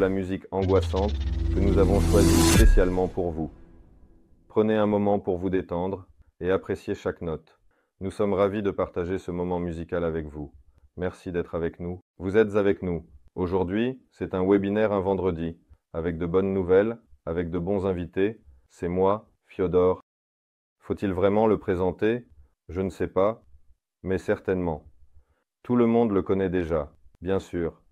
la musique angoissante que nous avons choisie spécialement pour vous. Prenez un moment pour vous détendre et appréciez chaque note. Nous sommes ravis de partager ce moment musical avec vous. Merci d'être avec nous. Vous êtes avec nous. Aujourd'hui, c'est un webinaire un vendredi, avec de bonnes nouvelles, avec de bons invités. C'est moi, Fiodor. Faut-il vraiment le présenter Je ne sais pas, mais certainement. Tout le monde le connaît déjà, bien sûr.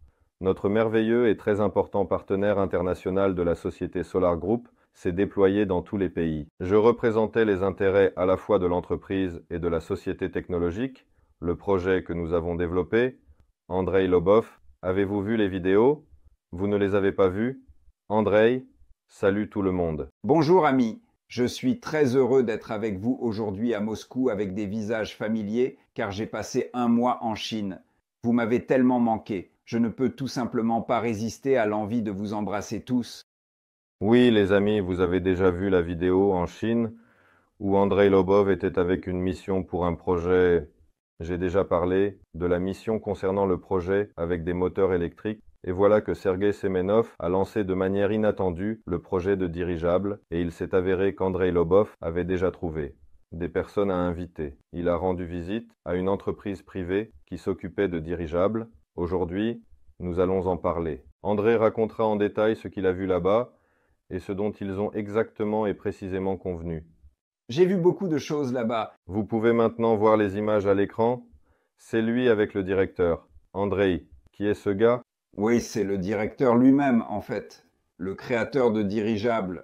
Notre merveilleux et très important partenaire international de la société Solar Group s'est déployé dans tous les pays. Je représentais les intérêts à la fois de l'entreprise et de la société technologique, le projet que nous avons développé. Andrei Lobov, avez-vous vu les vidéos Vous ne les avez pas vues Andrei, salut tout le monde. Bonjour amis, je suis très heureux d'être avec vous aujourd'hui à Moscou avec des visages familiers car j'ai passé un mois en Chine. Vous m'avez tellement manqué je ne peux tout simplement pas résister à l'envie de vous embrasser tous. Oui, les amis, vous avez déjà vu la vidéo en Chine où Andrei Lobov était avec une mission pour un projet. J'ai déjà parlé de la mission concernant le projet avec des moteurs électriques et voilà que Sergei Semenov a lancé de manière inattendue le projet de dirigeable et il s'est avéré qu'Andrei Lobov avait déjà trouvé des personnes à inviter. Il a rendu visite à une entreprise privée qui s'occupait de dirigeables Aujourd'hui, nous allons en parler. André racontera en détail ce qu'il a vu là-bas et ce dont ils ont exactement et précisément convenu. J'ai vu beaucoup de choses là-bas. Vous pouvez maintenant voir les images à l'écran. C'est lui avec le directeur, André, Qui est ce gars Oui, c'est le directeur lui-même, en fait, le créateur de dirigeables.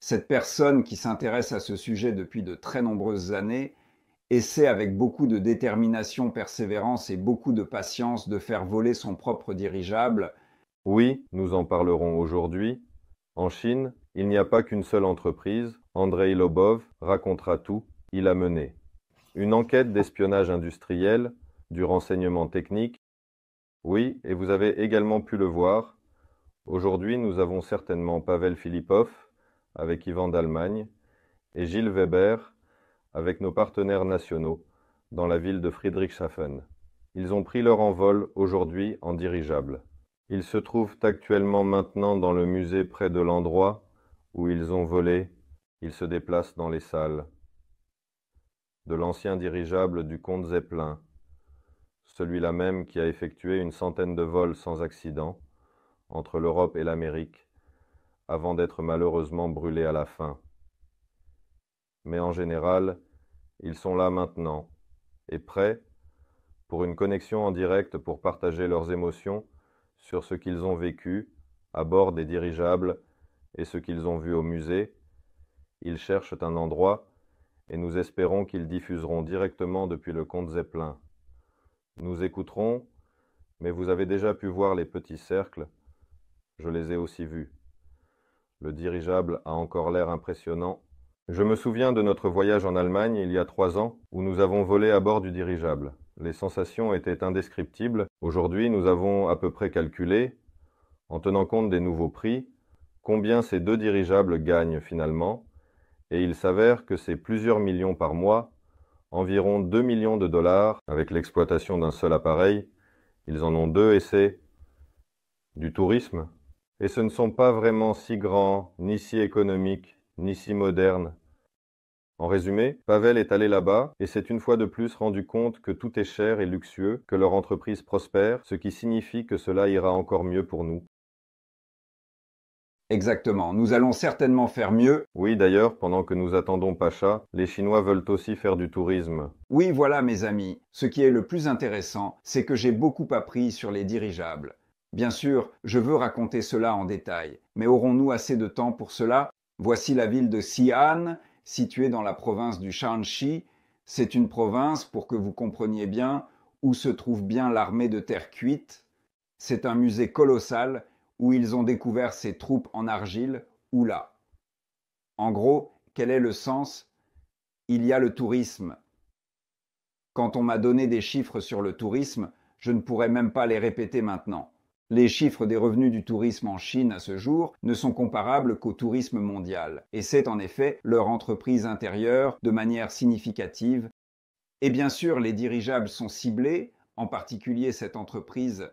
Cette personne qui s'intéresse à ce sujet depuis de très nombreuses années et avec beaucoup de détermination, persévérance et beaucoup de patience de faire voler son propre dirigeable. Oui, nous en parlerons aujourd'hui. En Chine, il n'y a pas qu'une seule entreprise. Andrei Lobov racontera tout. Il a mené une enquête d'espionnage industriel, du renseignement technique. Oui, et vous avez également pu le voir. Aujourd'hui, nous avons certainement Pavel Filipov, avec Ivan d'Allemagne, et Gilles Weber, avec nos partenaires nationaux, dans la ville de Friedrichshafen. Ils ont pris leur envol aujourd'hui en dirigeable. Ils se trouvent actuellement maintenant dans le musée près de l'endroit où ils ont volé. Ils se déplacent dans les salles de l'ancien dirigeable du comte Zeppelin, celui-là même qui a effectué une centaine de vols sans accident entre l'Europe et l'Amérique, avant d'être malheureusement brûlé à la fin mais en général, ils sont là maintenant, et prêts pour une connexion en direct pour partager leurs émotions sur ce qu'ils ont vécu à bord des dirigeables et ce qu'ils ont vu au musée. Ils cherchent un endroit et nous espérons qu'ils diffuseront directement depuis le compte Zeppelin. Nous écouterons, mais vous avez déjà pu voir les petits cercles. Je les ai aussi vus. Le dirigeable a encore l'air impressionnant je me souviens de notre voyage en Allemagne il y a trois ans, où nous avons volé à bord du dirigeable. Les sensations étaient indescriptibles. Aujourd'hui, nous avons à peu près calculé, en tenant compte des nouveaux prix, combien ces deux dirigeables gagnent finalement, et il s'avère que c'est plusieurs millions par mois, environ 2 millions de dollars avec l'exploitation d'un seul appareil. Ils en ont deux et c'est du tourisme. Et ce ne sont pas vraiment si grands, ni si économiques, ni si modernes. En résumé, Pavel est allé là-bas et s'est une fois de plus rendu compte que tout est cher et luxueux, que leur entreprise prospère, ce qui signifie que cela ira encore mieux pour nous. Exactement, nous allons certainement faire mieux. Oui, d'ailleurs, pendant que nous attendons Pacha, les Chinois veulent aussi faire du tourisme. Oui, voilà, mes amis. Ce qui est le plus intéressant, c'est que j'ai beaucoup appris sur les dirigeables. Bien sûr, je veux raconter cela en détail, mais aurons-nous assez de temps pour cela Voici la ville de Xi'an situé dans la province du Shaanxi, C'est une province, pour que vous compreniez bien, où se trouve bien l'armée de terre cuite. C'est un musée colossal où ils ont découvert ces troupes en argile ou là. En gros, quel est le sens Il y a le tourisme. Quand on m'a donné des chiffres sur le tourisme, je ne pourrais même pas les répéter maintenant. Les chiffres des revenus du tourisme en Chine à ce jour ne sont comparables qu'au tourisme mondial, et c'est en effet leur entreprise intérieure de manière significative. Et bien sûr, les dirigeables sont ciblés, en particulier cette entreprise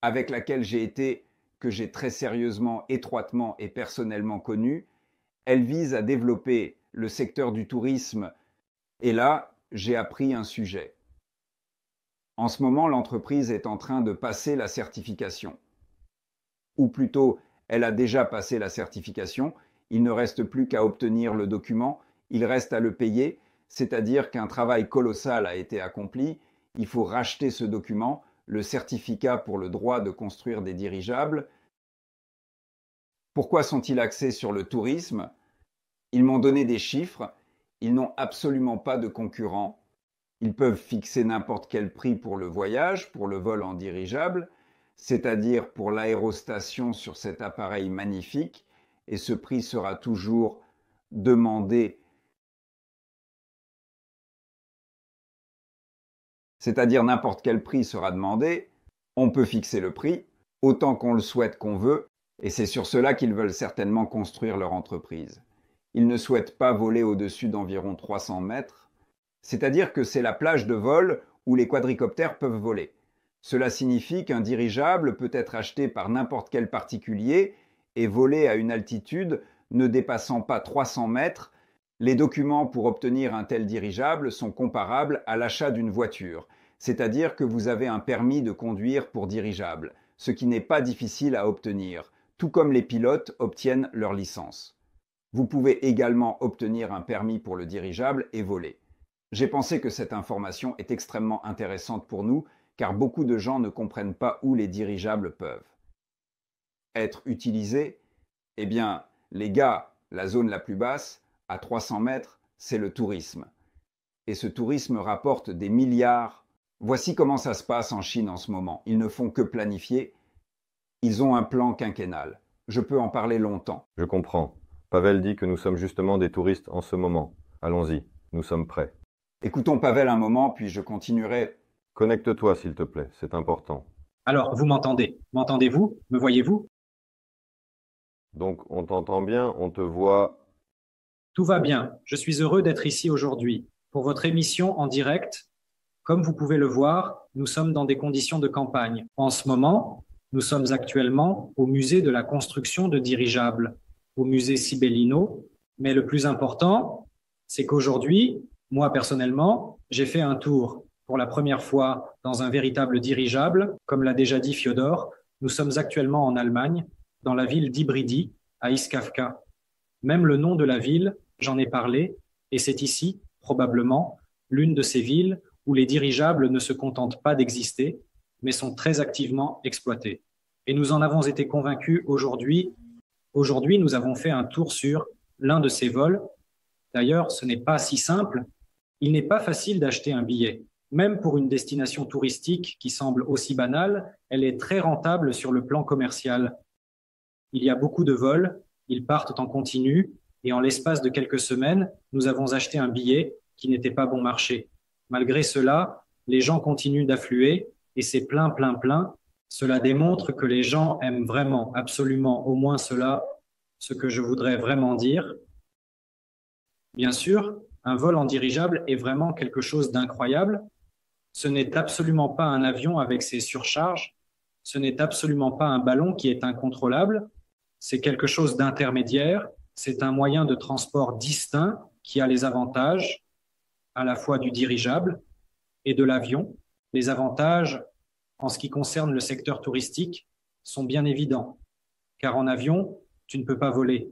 avec laquelle j'ai été, que j'ai très sérieusement, étroitement et personnellement connue. Elle vise à développer le secteur du tourisme, et là, j'ai appris un sujet. En ce moment, l'entreprise est en train de passer la certification. Ou plutôt, elle a déjà passé la certification, il ne reste plus qu'à obtenir le document, il reste à le payer, c'est-à-dire qu'un travail colossal a été accompli, il faut racheter ce document, le certificat pour le droit de construire des dirigeables. Pourquoi sont-ils axés sur le tourisme Ils m'ont donné des chiffres, ils n'ont absolument pas de concurrents, ils peuvent fixer n'importe quel prix pour le voyage, pour le vol en dirigeable, c'est-à-dire pour l'aérostation sur cet appareil magnifique, et ce prix sera toujours demandé, c'est-à-dire n'importe quel prix sera demandé, on peut fixer le prix, autant qu'on le souhaite qu'on veut, et c'est sur cela qu'ils veulent certainement construire leur entreprise. Ils ne souhaitent pas voler au-dessus d'environ 300 mètres, c'est-à-dire que c'est la plage de vol où les quadricoptères peuvent voler. Cela signifie qu'un dirigeable peut être acheté par n'importe quel particulier et volé à une altitude ne dépassant pas 300 mètres. Les documents pour obtenir un tel dirigeable sont comparables à l'achat d'une voiture, c'est-à-dire que vous avez un permis de conduire pour dirigeable, ce qui n'est pas difficile à obtenir, tout comme les pilotes obtiennent leur licence. Vous pouvez également obtenir un permis pour le dirigeable et voler. J'ai pensé que cette information est extrêmement intéressante pour nous car beaucoup de gens ne comprennent pas où les dirigeables peuvent être utilisés. Eh bien, les gars, la zone la plus basse, à 300 mètres, c'est le tourisme. Et ce tourisme rapporte des milliards. Voici comment ça se passe en Chine en ce moment. Ils ne font que planifier. Ils ont un plan quinquennal. Je peux en parler longtemps. Je comprends. Pavel dit que nous sommes justement des touristes en ce moment. Allons-y, nous sommes prêts. Écoutons Pavel un moment, puis je continuerai. Connecte-toi, s'il te plaît, c'est important. Alors, vous m'entendez M'entendez-vous Me voyez-vous Donc, on t'entend bien, on te voit. Tout va bien. Je suis heureux d'être ici aujourd'hui pour votre émission en direct. Comme vous pouvez le voir, nous sommes dans des conditions de campagne. En ce moment, nous sommes actuellement au musée de la construction de dirigeables, au musée Sibellino. Mais le plus important, c'est qu'aujourd'hui, moi, personnellement, j'ai fait un tour pour la première fois dans un véritable dirigeable. Comme l'a déjà dit Fiodor, nous sommes actuellement en Allemagne, dans la ville d'Ibridi, à Iskafka. Même le nom de la ville, j'en ai parlé, et c'est ici, probablement, l'une de ces villes où les dirigeables ne se contentent pas d'exister, mais sont très activement exploités. Et nous en avons été convaincus aujourd'hui. Aujourd'hui, nous avons fait un tour sur l'un de ces vols. D'ailleurs, ce n'est pas si simple il n'est pas facile d'acheter un billet. Même pour une destination touristique qui semble aussi banale, elle est très rentable sur le plan commercial. Il y a beaucoup de vols, ils partent en continu, et en l'espace de quelques semaines, nous avons acheté un billet qui n'était pas bon marché. Malgré cela, les gens continuent d'affluer, et c'est plein, plein, plein. Cela démontre que les gens aiment vraiment, absolument, au moins cela, ce que je voudrais vraiment dire. Bien sûr, un vol en dirigeable est vraiment quelque chose d'incroyable. Ce n'est absolument pas un avion avec ses surcharges. Ce n'est absolument pas un ballon qui est incontrôlable. C'est quelque chose d'intermédiaire. C'est un moyen de transport distinct qui a les avantages à la fois du dirigeable et de l'avion. Les avantages en ce qui concerne le secteur touristique sont bien évidents, car en avion, tu ne peux pas voler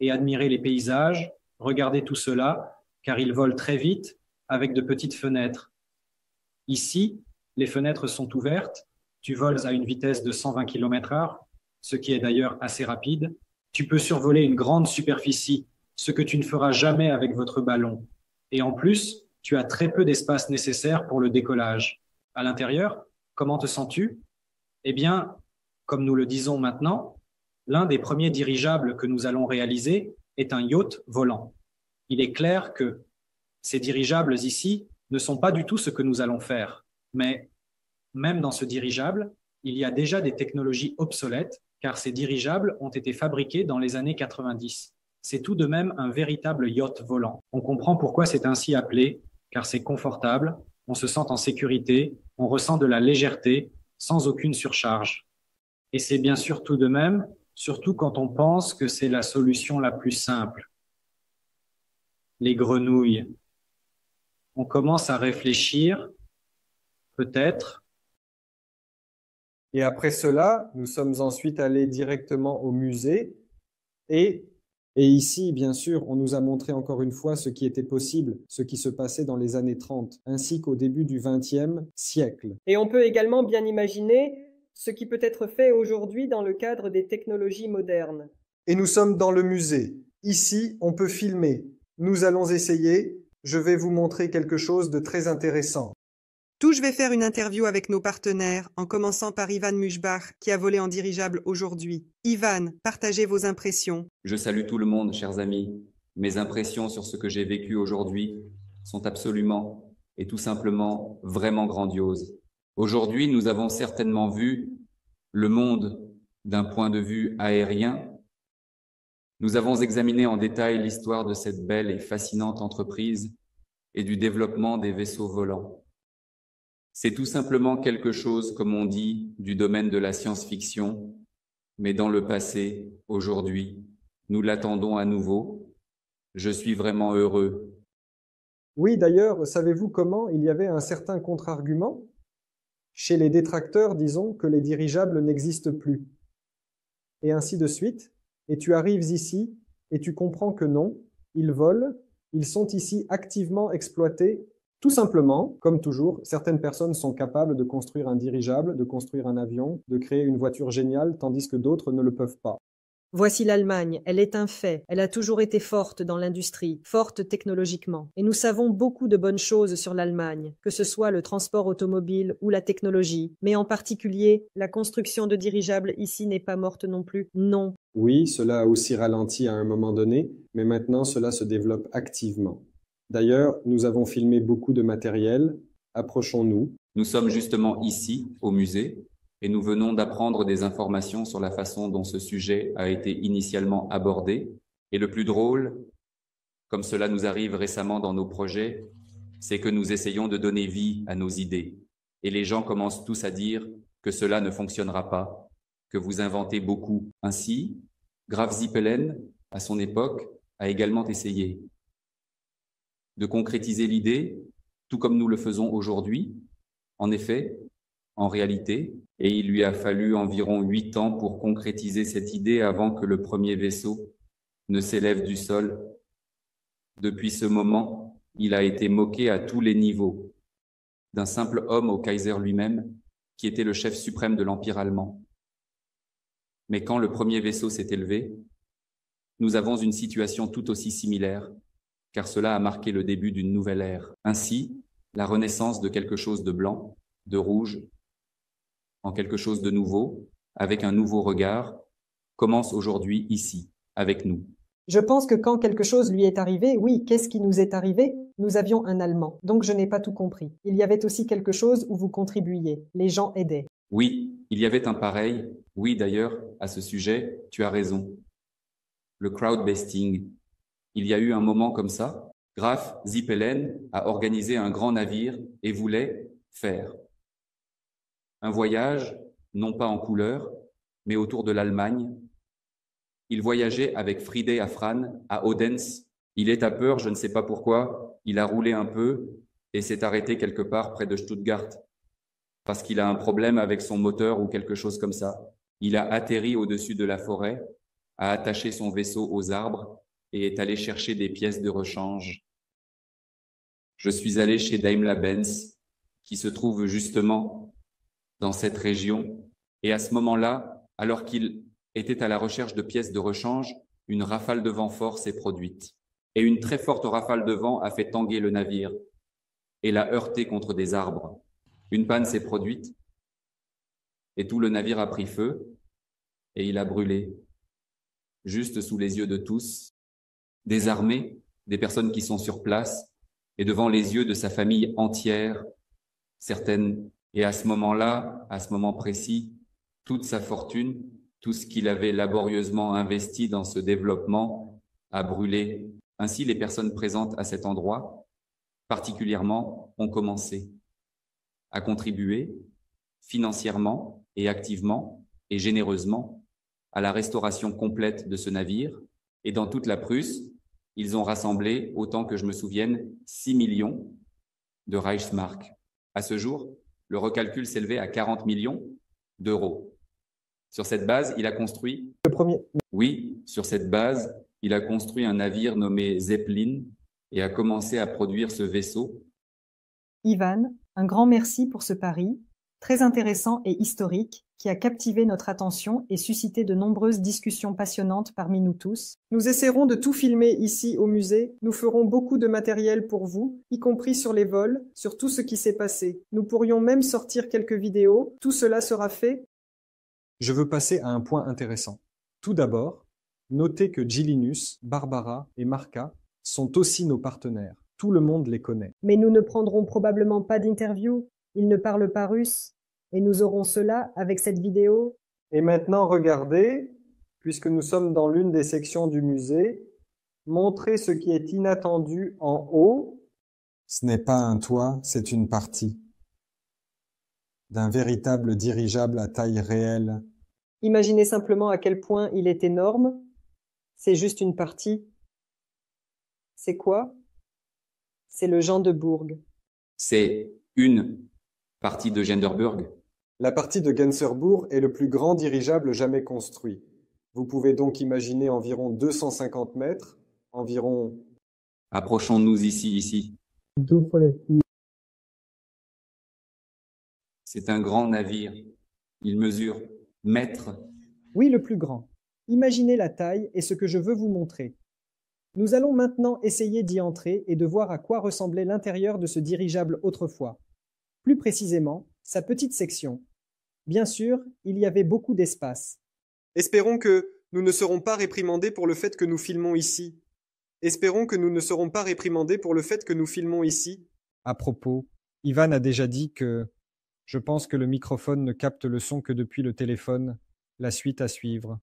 et admirer les paysages, Regardez tout cela, car il vole très vite avec de petites fenêtres. Ici, les fenêtres sont ouvertes, tu voles à une vitesse de 120 km/h, ce qui est d'ailleurs assez rapide. Tu peux survoler une grande superficie, ce que tu ne feras jamais avec votre ballon. Et en plus, tu as très peu d'espace nécessaire pour le décollage. À l'intérieur, comment te sens-tu Eh bien, comme nous le disons maintenant, l'un des premiers dirigeables que nous allons réaliser est un yacht volant. Il est clair que ces dirigeables ici ne sont pas du tout ce que nous allons faire, mais même dans ce dirigeable, il y a déjà des technologies obsolètes, car ces dirigeables ont été fabriqués dans les années 90. C'est tout de même un véritable yacht volant. On comprend pourquoi c'est ainsi appelé, car c'est confortable, on se sent en sécurité, on ressent de la légèreté, sans aucune surcharge. Et c'est bien sûr tout de même surtout quand on pense que c'est la solution la plus simple. Les grenouilles. On commence à réfléchir, peut-être. Et après cela, nous sommes ensuite allés directement au musée. Et, et ici, bien sûr, on nous a montré encore une fois ce qui était possible, ce qui se passait dans les années 30, ainsi qu'au début du XXe siècle. Et on peut également bien imaginer ce qui peut être fait aujourd'hui dans le cadre des technologies modernes. Et nous sommes dans le musée. Ici, on peut filmer. Nous allons essayer. Je vais vous montrer quelque chose de très intéressant. Tout je vais faire une interview avec nos partenaires, en commençant par Ivan Mushbach, qui a volé en dirigeable aujourd'hui. Ivan, partagez vos impressions. Je salue tout le monde, chers amis. Mes impressions sur ce que j'ai vécu aujourd'hui sont absolument et tout simplement vraiment grandioses. Aujourd'hui, nous avons certainement vu le monde d'un point de vue aérien. Nous avons examiné en détail l'histoire de cette belle et fascinante entreprise et du développement des vaisseaux volants. C'est tout simplement quelque chose, comme on dit, du domaine de la science-fiction, mais dans le passé, aujourd'hui, nous l'attendons à nouveau. Je suis vraiment heureux. Oui, d'ailleurs, savez-vous comment il y avait un certain contre-argument chez les détracteurs, disons, que les dirigeables n'existent plus. Et ainsi de suite, et tu arrives ici, et tu comprends que non, ils volent, ils sont ici activement exploités tout simplement, comme toujours, certaines personnes sont capables de construire un dirigeable, de construire un avion, de créer une voiture géniale, tandis que d'autres ne le peuvent pas. Voici l'Allemagne, elle est un fait, elle a toujours été forte dans l'industrie, forte technologiquement. Et nous savons beaucoup de bonnes choses sur l'Allemagne, que ce soit le transport automobile ou la technologie, mais en particulier, la construction de dirigeables ici n'est pas morte non plus. Non. Oui, cela a aussi ralenti à un moment donné, mais maintenant cela se développe activement. D'ailleurs, nous avons filmé beaucoup de matériel. Approchons-nous. Nous sommes justement ici, au musée, et nous venons d'apprendre des informations sur la façon dont ce sujet a été initialement abordé. Et le plus drôle, comme cela nous arrive récemment dans nos projets, c'est que nous essayons de donner vie à nos idées. Et les gens commencent tous à dire que cela ne fonctionnera pas, que vous inventez beaucoup. Ainsi, Graf Zippelen, à son époque, a également essayé de concrétiser l'idée, tout comme nous le faisons aujourd'hui. En effet, en réalité, et il lui a fallu environ huit ans pour concrétiser cette idée avant que le premier vaisseau ne s'élève du sol. Depuis ce moment, il a été moqué à tous les niveaux, d'un simple homme au Kaiser lui-même, qui était le chef suprême de l'Empire allemand. Mais quand le premier vaisseau s'est élevé, nous avons une situation tout aussi similaire, car cela a marqué le début d'une nouvelle ère. Ainsi, la renaissance de quelque chose de blanc, de rouge, en quelque chose de nouveau, avec un nouveau regard, commence aujourd'hui ici, avec nous. Je pense que quand quelque chose lui est arrivé, oui, qu'est-ce qui nous est arrivé Nous avions un Allemand, donc je n'ai pas tout compris. Il y avait aussi quelque chose où vous contribuiez, les gens aidaient. Oui, il y avait un pareil. Oui, d'ailleurs, à ce sujet, tu as raison. Le crowd crowdbasting. Il y a eu un moment comme ça. Graf Zippelen a organisé un grand navire et voulait faire un voyage, non pas en couleur, mais autour de l'Allemagne. Il voyageait avec Friday à Fran, à Odense. Il est à peur, je ne sais pas pourquoi. Il a roulé un peu et s'est arrêté quelque part près de Stuttgart parce qu'il a un problème avec son moteur ou quelque chose comme ça. Il a atterri au-dessus de la forêt, a attaché son vaisseau aux arbres et est allé chercher des pièces de rechange. Je suis allé chez Daimler-Benz, qui se trouve justement dans cette région. Et à ce moment-là, alors qu'il était à la recherche de pièces de rechange, une rafale de vent fort s'est produite. Et une très forte rafale de vent a fait tanguer le navire et l'a heurté contre des arbres. Une panne s'est produite et tout le navire a pris feu et il a brûlé, juste sous les yeux de tous, des armées, des personnes qui sont sur place et devant les yeux de sa famille entière, certaines et à ce moment-là, à ce moment précis, toute sa fortune, tout ce qu'il avait laborieusement investi dans ce développement a brûlé. Ainsi, les personnes présentes à cet endroit, particulièrement, ont commencé à contribuer financièrement et activement et généreusement à la restauration complète de ce navire. Et dans toute la Prusse, ils ont rassemblé, autant que je me souvienne, 6 millions de Reichsmark. À ce jour, le recalcul s'élevait à 40 millions d'euros. Sur cette base, il a construit. Le premier. Oui, sur cette base, il a construit un navire nommé Zeppelin et a commencé à produire ce vaisseau. Ivan, un grand merci pour ce pari, très intéressant et historique, qui a captivé notre attention et suscité de nombreuses discussions passionnantes parmi nous tous. Nous essaierons de tout filmer ici au musée, nous ferons beaucoup de matériel pour vous, y compris sur les vols, sur tout ce qui s'est passé. Nous pourrions même sortir quelques vidéos, tout cela sera fait. Je veux passer à un point intéressant. Tout d'abord, notez que Gillinus, Barbara et Marca sont aussi nos partenaires. Tout le monde les connaît. Mais nous ne prendrons probablement pas d'interview. Ils ne parlent pas russe et nous aurons cela avec cette vidéo. Et maintenant, regardez, puisque nous sommes dans l'une des sections du musée, montrez ce qui est inattendu en haut. Ce n'est pas un toit, c'est une partie d'un véritable dirigeable à taille réelle. Imaginez simplement à quel point il est énorme. C'est juste une partie. C'est quoi C'est le Jean de Bourg. C'est une partie de Genderburg. La partie de Genserbourg est le plus grand dirigeable jamais construit. Vous pouvez donc imaginer environ 250 mètres, environ... Approchons-nous ici, ici. C'est un grand navire. Il mesure mètres. Oui, le plus grand. Imaginez la taille et ce que je veux vous montrer. Nous allons maintenant essayer d'y entrer et de voir à quoi ressemblait l'intérieur de ce dirigeable autrefois. Plus précisément, sa petite section, Bien sûr, il y avait beaucoup d'espace. Espérons que nous ne serons pas réprimandés pour le fait que nous filmons ici. Espérons que nous ne serons pas réprimandés pour le fait que nous filmons ici. À propos, Ivan a déjà dit que je pense que le microphone ne capte le son que depuis le téléphone. La suite à suivre.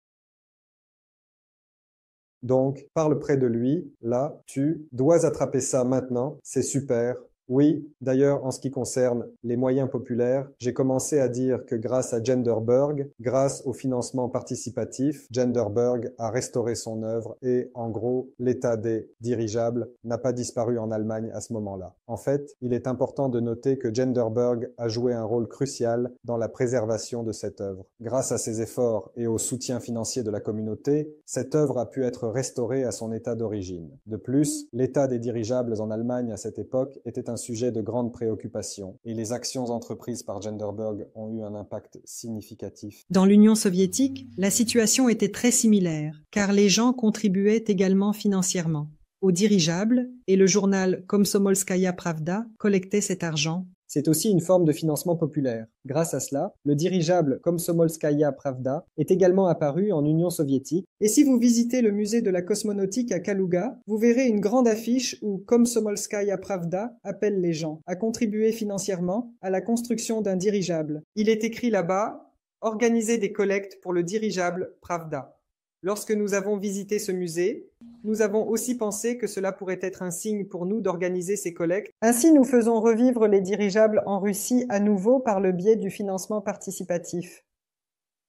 Donc, parle près de lui. Là, tu dois attraper ça maintenant. C'est super. Oui, d'ailleurs, en ce qui concerne les moyens populaires, j'ai commencé à dire que grâce à Genderberg, grâce au financement participatif, Genderberg a restauré son œuvre et, en gros, l'état des dirigeables n'a pas disparu en Allemagne à ce moment-là. En fait, il est important de noter que Genderberg a joué un rôle crucial dans la préservation de cette œuvre. Grâce à ses efforts et au soutien financier de la communauté, cette œuvre a pu être restaurée à son état d'origine. De plus, l'état des dirigeables en Allemagne à cette époque était un sujet de grande préoccupation et les actions entreprises par Genderberg ont eu un impact significatif. Dans l'Union soviétique, la situation était très similaire, car les gens contribuaient également financièrement. Aux dirigeables, et le journal Komsomolskaya Pravda collectait cet argent c'est aussi une forme de financement populaire. Grâce à cela, le dirigeable comme Komsomolskaya Pravda est également apparu en Union soviétique. Et si vous visitez le musée de la cosmonautique à Kaluga, vous verrez une grande affiche où Komsomolskaya Pravda appelle les gens à contribuer financièrement à la construction d'un dirigeable. Il est écrit là-bas Organiser des collectes pour le dirigeable Pravda. Lorsque nous avons visité ce musée, nous avons aussi pensé que cela pourrait être un signe pour nous d'organiser ces collectes. Ainsi, nous faisons revivre les dirigeables en Russie à nouveau par le biais du financement participatif.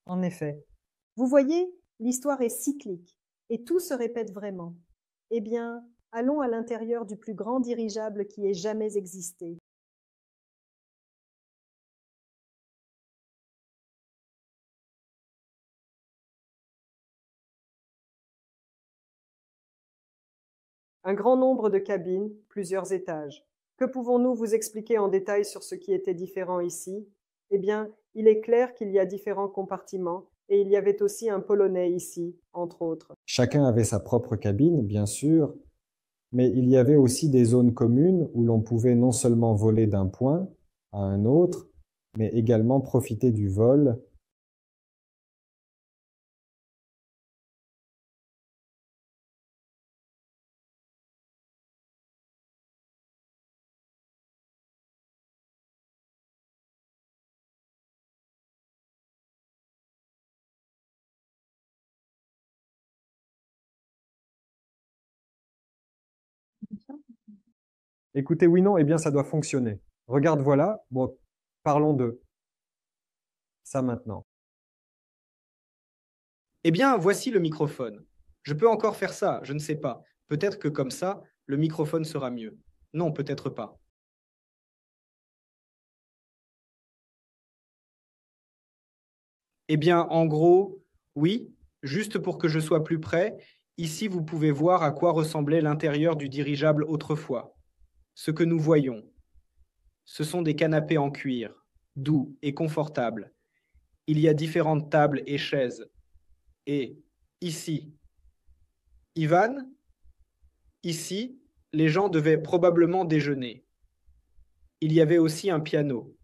En effet. Vous voyez, l'histoire est cyclique et tout se répète vraiment. Eh bien, allons à l'intérieur du plus grand dirigeable qui ait jamais existé, Un grand nombre de cabines, plusieurs étages. Que pouvons-nous vous expliquer en détail sur ce qui était différent ici Eh bien, il est clair qu'il y a différents compartiments, et il y avait aussi un Polonais ici, entre autres. Chacun avait sa propre cabine, bien sûr, mais il y avait aussi des zones communes où l'on pouvait non seulement voler d'un point à un autre, mais également profiter du vol Écoutez, oui, non, eh bien, ça doit fonctionner. Regarde, voilà. Bon, parlons de ça maintenant. Eh bien, voici le microphone. Je peux encore faire ça, je ne sais pas. Peut-être que comme ça, le microphone sera mieux. Non, peut-être pas. Eh bien, en gros, oui, juste pour que je sois plus près, ici vous pouvez voir à quoi ressemblait l'intérieur du dirigeable autrefois. Ce que nous voyons, ce sont des canapés en cuir, doux et confortables. Il y a différentes tables et chaises. Et ici, Ivan, ici, les gens devaient probablement déjeuner. Il y avait aussi un piano.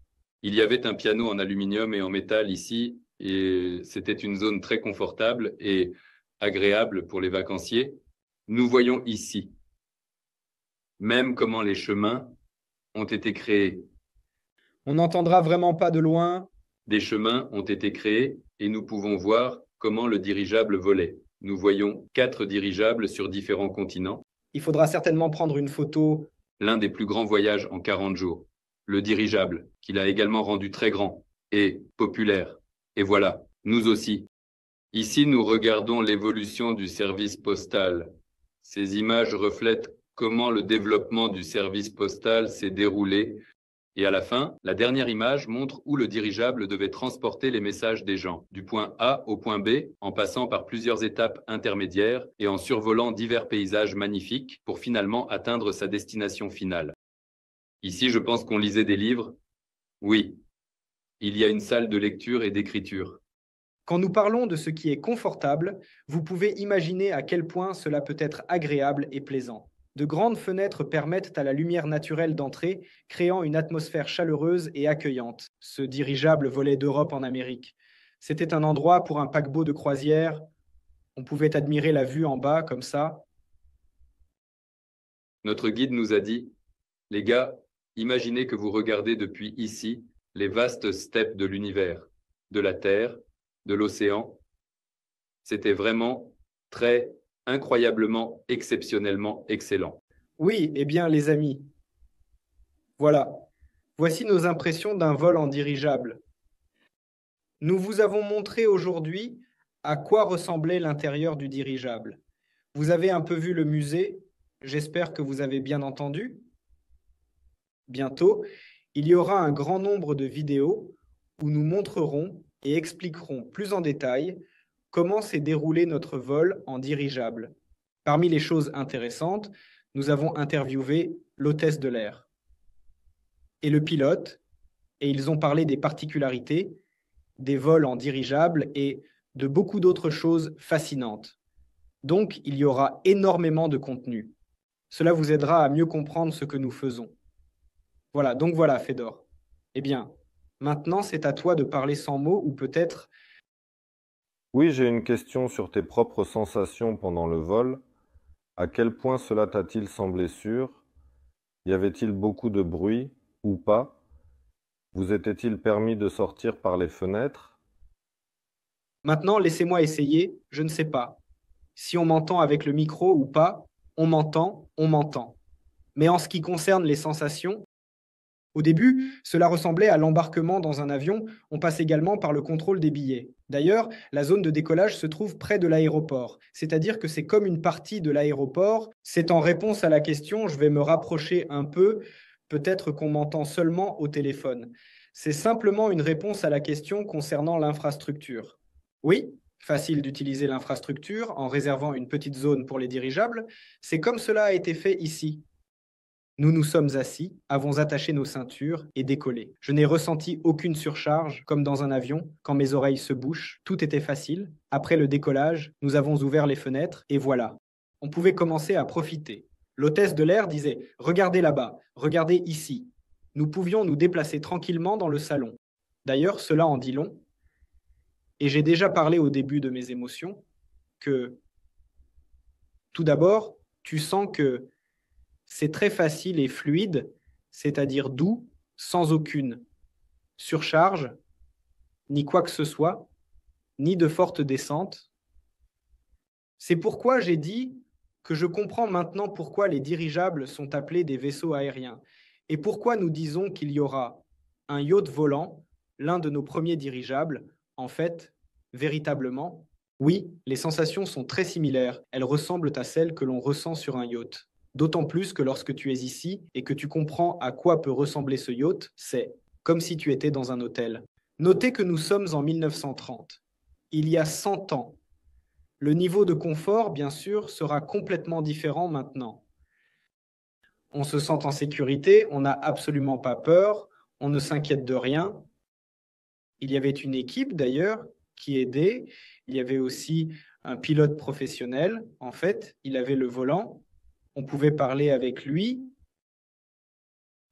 Il y avait un piano en aluminium et en métal ici, et c'était une zone très confortable et agréable pour les vacanciers. Nous voyons ici même comment les chemins ont été créés. On n'entendra vraiment pas de loin. Des chemins ont été créés et nous pouvons voir comment le dirigeable volait. Nous voyons quatre dirigeables sur différents continents. Il faudra certainement prendre une photo. L'un des plus grands voyages en 40 jours. Le dirigeable, qu'il a également rendu très grand et populaire. Et voilà, nous aussi. Ici, nous regardons l'évolution du service postal. Ces images reflètent comment le développement du service postal s'est déroulé. Et à la fin, la dernière image montre où le dirigeable devait transporter les messages des gens, du point A au point B, en passant par plusieurs étapes intermédiaires et en survolant divers paysages magnifiques pour finalement atteindre sa destination finale. Ici, je pense qu'on lisait des livres. Oui, il y a une salle de lecture et d'écriture. Quand nous parlons de ce qui est confortable, vous pouvez imaginer à quel point cela peut être agréable et plaisant. De grandes fenêtres permettent à la lumière naturelle d'entrer, créant une atmosphère chaleureuse et accueillante. Ce dirigeable volet d'Europe en Amérique. C'était un endroit pour un paquebot de croisière. On pouvait admirer la vue en bas comme ça. Notre guide nous a dit, les gars, imaginez que vous regardez depuis ici les vastes steppes de l'univers, de la Terre, de l'océan. C'était vraiment très, incroyablement, exceptionnellement excellent. Oui, eh bien les amis, voilà. Voici nos impressions d'un vol en dirigeable. Nous vous avons montré aujourd'hui à quoi ressemblait l'intérieur du dirigeable. Vous avez un peu vu le musée, j'espère que vous avez bien entendu. Bientôt, il y aura un grand nombre de vidéos où nous montrerons et expliquerons plus en détail comment s'est déroulé notre vol en dirigeable. Parmi les choses intéressantes, nous avons interviewé l'hôtesse de l'air et le pilote, et ils ont parlé des particularités, des vols en dirigeable et de beaucoup d'autres choses fascinantes. Donc, il y aura énormément de contenu. Cela vous aidera à mieux comprendre ce que nous faisons. Voilà, donc voilà, Fedor. Eh bien, maintenant, c'est à toi de parler sans mots ou peut-être oui, j'ai une question sur tes propres sensations pendant le vol. À quel point cela t'a-t-il semblé sûr? Y avait-il beaucoup de bruit ou pas? Vous était-il permis de sortir par les fenêtres? Maintenant, laissez-moi essayer, je ne sais pas. Si on m'entend avec le micro ou pas, on m'entend, on m'entend. Mais en ce qui concerne les sensations, au début, cela ressemblait à l'embarquement dans un avion, on passe également par le contrôle des billets. D'ailleurs, la zone de décollage se trouve près de l'aéroport, c'est-à-dire que c'est comme une partie de l'aéroport. C'est en réponse à la question, je vais me rapprocher un peu, peut-être qu'on m'entend seulement au téléphone. C'est simplement une réponse à la question concernant l'infrastructure. Oui, facile d'utiliser l'infrastructure en réservant une petite zone pour les dirigeables, c'est comme cela a été fait ici, nous nous sommes assis, avons attaché nos ceintures et décollé. Je n'ai ressenti aucune surcharge, comme dans un avion, quand mes oreilles se bouchent. Tout était facile. Après le décollage, nous avons ouvert les fenêtres et voilà. On pouvait commencer à profiter. L'hôtesse de l'air disait Regardez là-bas, regardez ici. Nous pouvions nous déplacer tranquillement dans le salon. D'ailleurs, cela en dit long. Et j'ai déjà parlé au début de mes émotions que, tout d'abord, tu sens que c'est très facile et fluide, c'est-à-dire doux, sans aucune surcharge, ni quoi que ce soit, ni de forte descente. C'est pourquoi j'ai dit que je comprends maintenant pourquoi les dirigeables sont appelés des vaisseaux aériens et pourquoi nous disons qu'il y aura un yacht volant, l'un de nos premiers dirigeables. En fait, véritablement, oui, les sensations sont très similaires, elles ressemblent à celles que l'on ressent sur un yacht. D'autant plus que lorsque tu es ici et que tu comprends à quoi peut ressembler ce yacht, c'est comme si tu étais dans un hôtel. Notez que nous sommes en 1930. Il y a 100 ans. Le niveau de confort, bien sûr, sera complètement différent maintenant. On se sent en sécurité, on n'a absolument pas peur, on ne s'inquiète de rien. Il y avait une équipe d'ailleurs qui aidait, il y avait aussi un pilote professionnel, en fait, il avait le volant, on pouvait parler avec lui.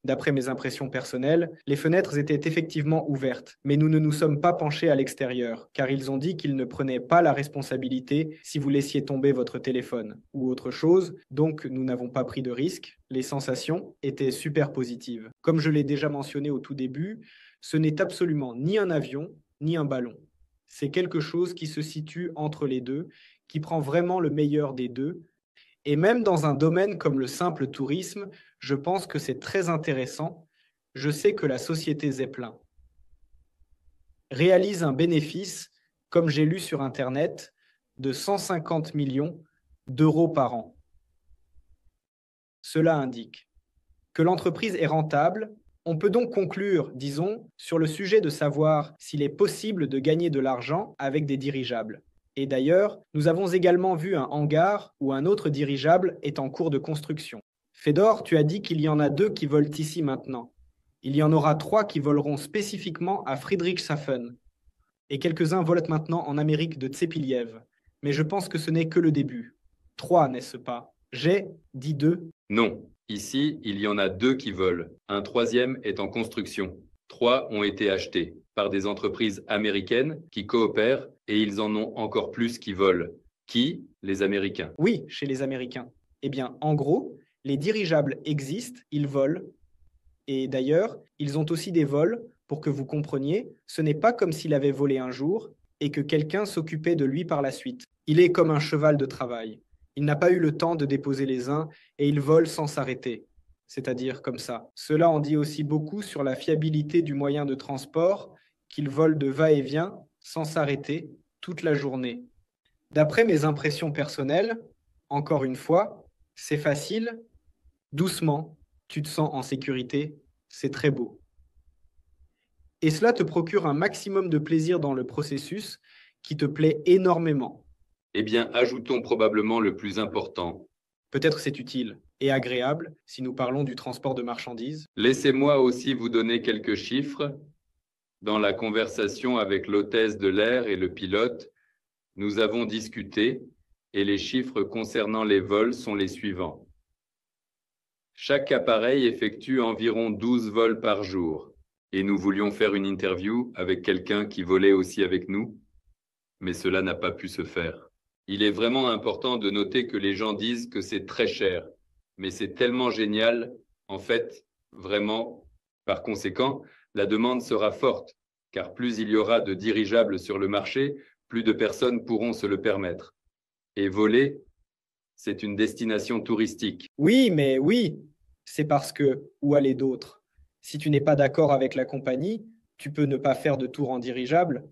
D'après mes impressions personnelles, les fenêtres étaient effectivement ouvertes, mais nous ne nous sommes pas penchés à l'extérieur, car ils ont dit qu'ils ne prenaient pas la responsabilité si vous laissiez tomber votre téléphone ou autre chose, donc nous n'avons pas pris de risque. Les sensations étaient super positives. Comme je l'ai déjà mentionné au tout début, ce n'est absolument ni un avion, ni un ballon. C'est quelque chose qui se situe entre les deux, qui prend vraiment le meilleur des deux, et même dans un domaine comme le simple tourisme, je pense que c'est très intéressant. Je sais que la société Zeppelin réalise un bénéfice, comme j'ai lu sur Internet, de 150 millions d'euros par an. Cela indique que l'entreprise est rentable. On peut donc conclure, disons, sur le sujet de savoir s'il est possible de gagner de l'argent avec des dirigeables. Et d'ailleurs, nous avons également vu un hangar où un autre dirigeable est en cours de construction. Fédor, tu as dit qu'il y en a deux qui volent ici maintenant. Il y en aura trois qui voleront spécifiquement à Friedrichshafen. Et quelques-uns volent maintenant en Amérique de Tsepiliev. Mais je pense que ce n'est que le début. Trois, n'est-ce pas J'ai dit deux. Non. Ici, il y en a deux qui volent. Un troisième est en construction. Trois ont été achetés par des entreprises américaines qui coopèrent et ils en ont encore plus qui volent. Qui Les Américains. Oui, chez les Américains. Eh bien, en gros, les dirigeables existent, ils volent. Et d'ailleurs, ils ont aussi des vols, pour que vous compreniez, ce n'est pas comme s'il avait volé un jour et que quelqu'un s'occupait de lui par la suite. Il est comme un cheval de travail. Il n'a pas eu le temps de déposer les uns et il vole sans s'arrêter. C'est-à-dire comme ça. Cela en dit aussi beaucoup sur la fiabilité du moyen de transport qu'il vole de va-et-vient sans s'arrêter, toute la journée. D'après mes impressions personnelles, encore une fois, c'est facile, doucement, tu te sens en sécurité, c'est très beau. Et cela te procure un maximum de plaisir dans le processus qui te plaît énormément. Eh bien, ajoutons probablement le plus important. Peut-être c'est utile et agréable si nous parlons du transport de marchandises. Laissez-moi aussi vous donner quelques chiffres dans la conversation avec l'hôtesse de l'air et le pilote, nous avons discuté et les chiffres concernant les vols sont les suivants. Chaque appareil effectue environ 12 vols par jour et nous voulions faire une interview avec quelqu'un qui volait aussi avec nous, mais cela n'a pas pu se faire. Il est vraiment important de noter que les gens disent que c'est très cher, mais c'est tellement génial, en fait, vraiment, par conséquent, la demande sera forte, car plus il y aura de dirigeables sur le marché, plus de personnes pourront se le permettre. Et voler, c'est une destination touristique. Oui, mais oui, c'est parce que où aller d'autre Si tu n'es pas d'accord avec la compagnie, tu peux ne pas faire de tour en dirigeable.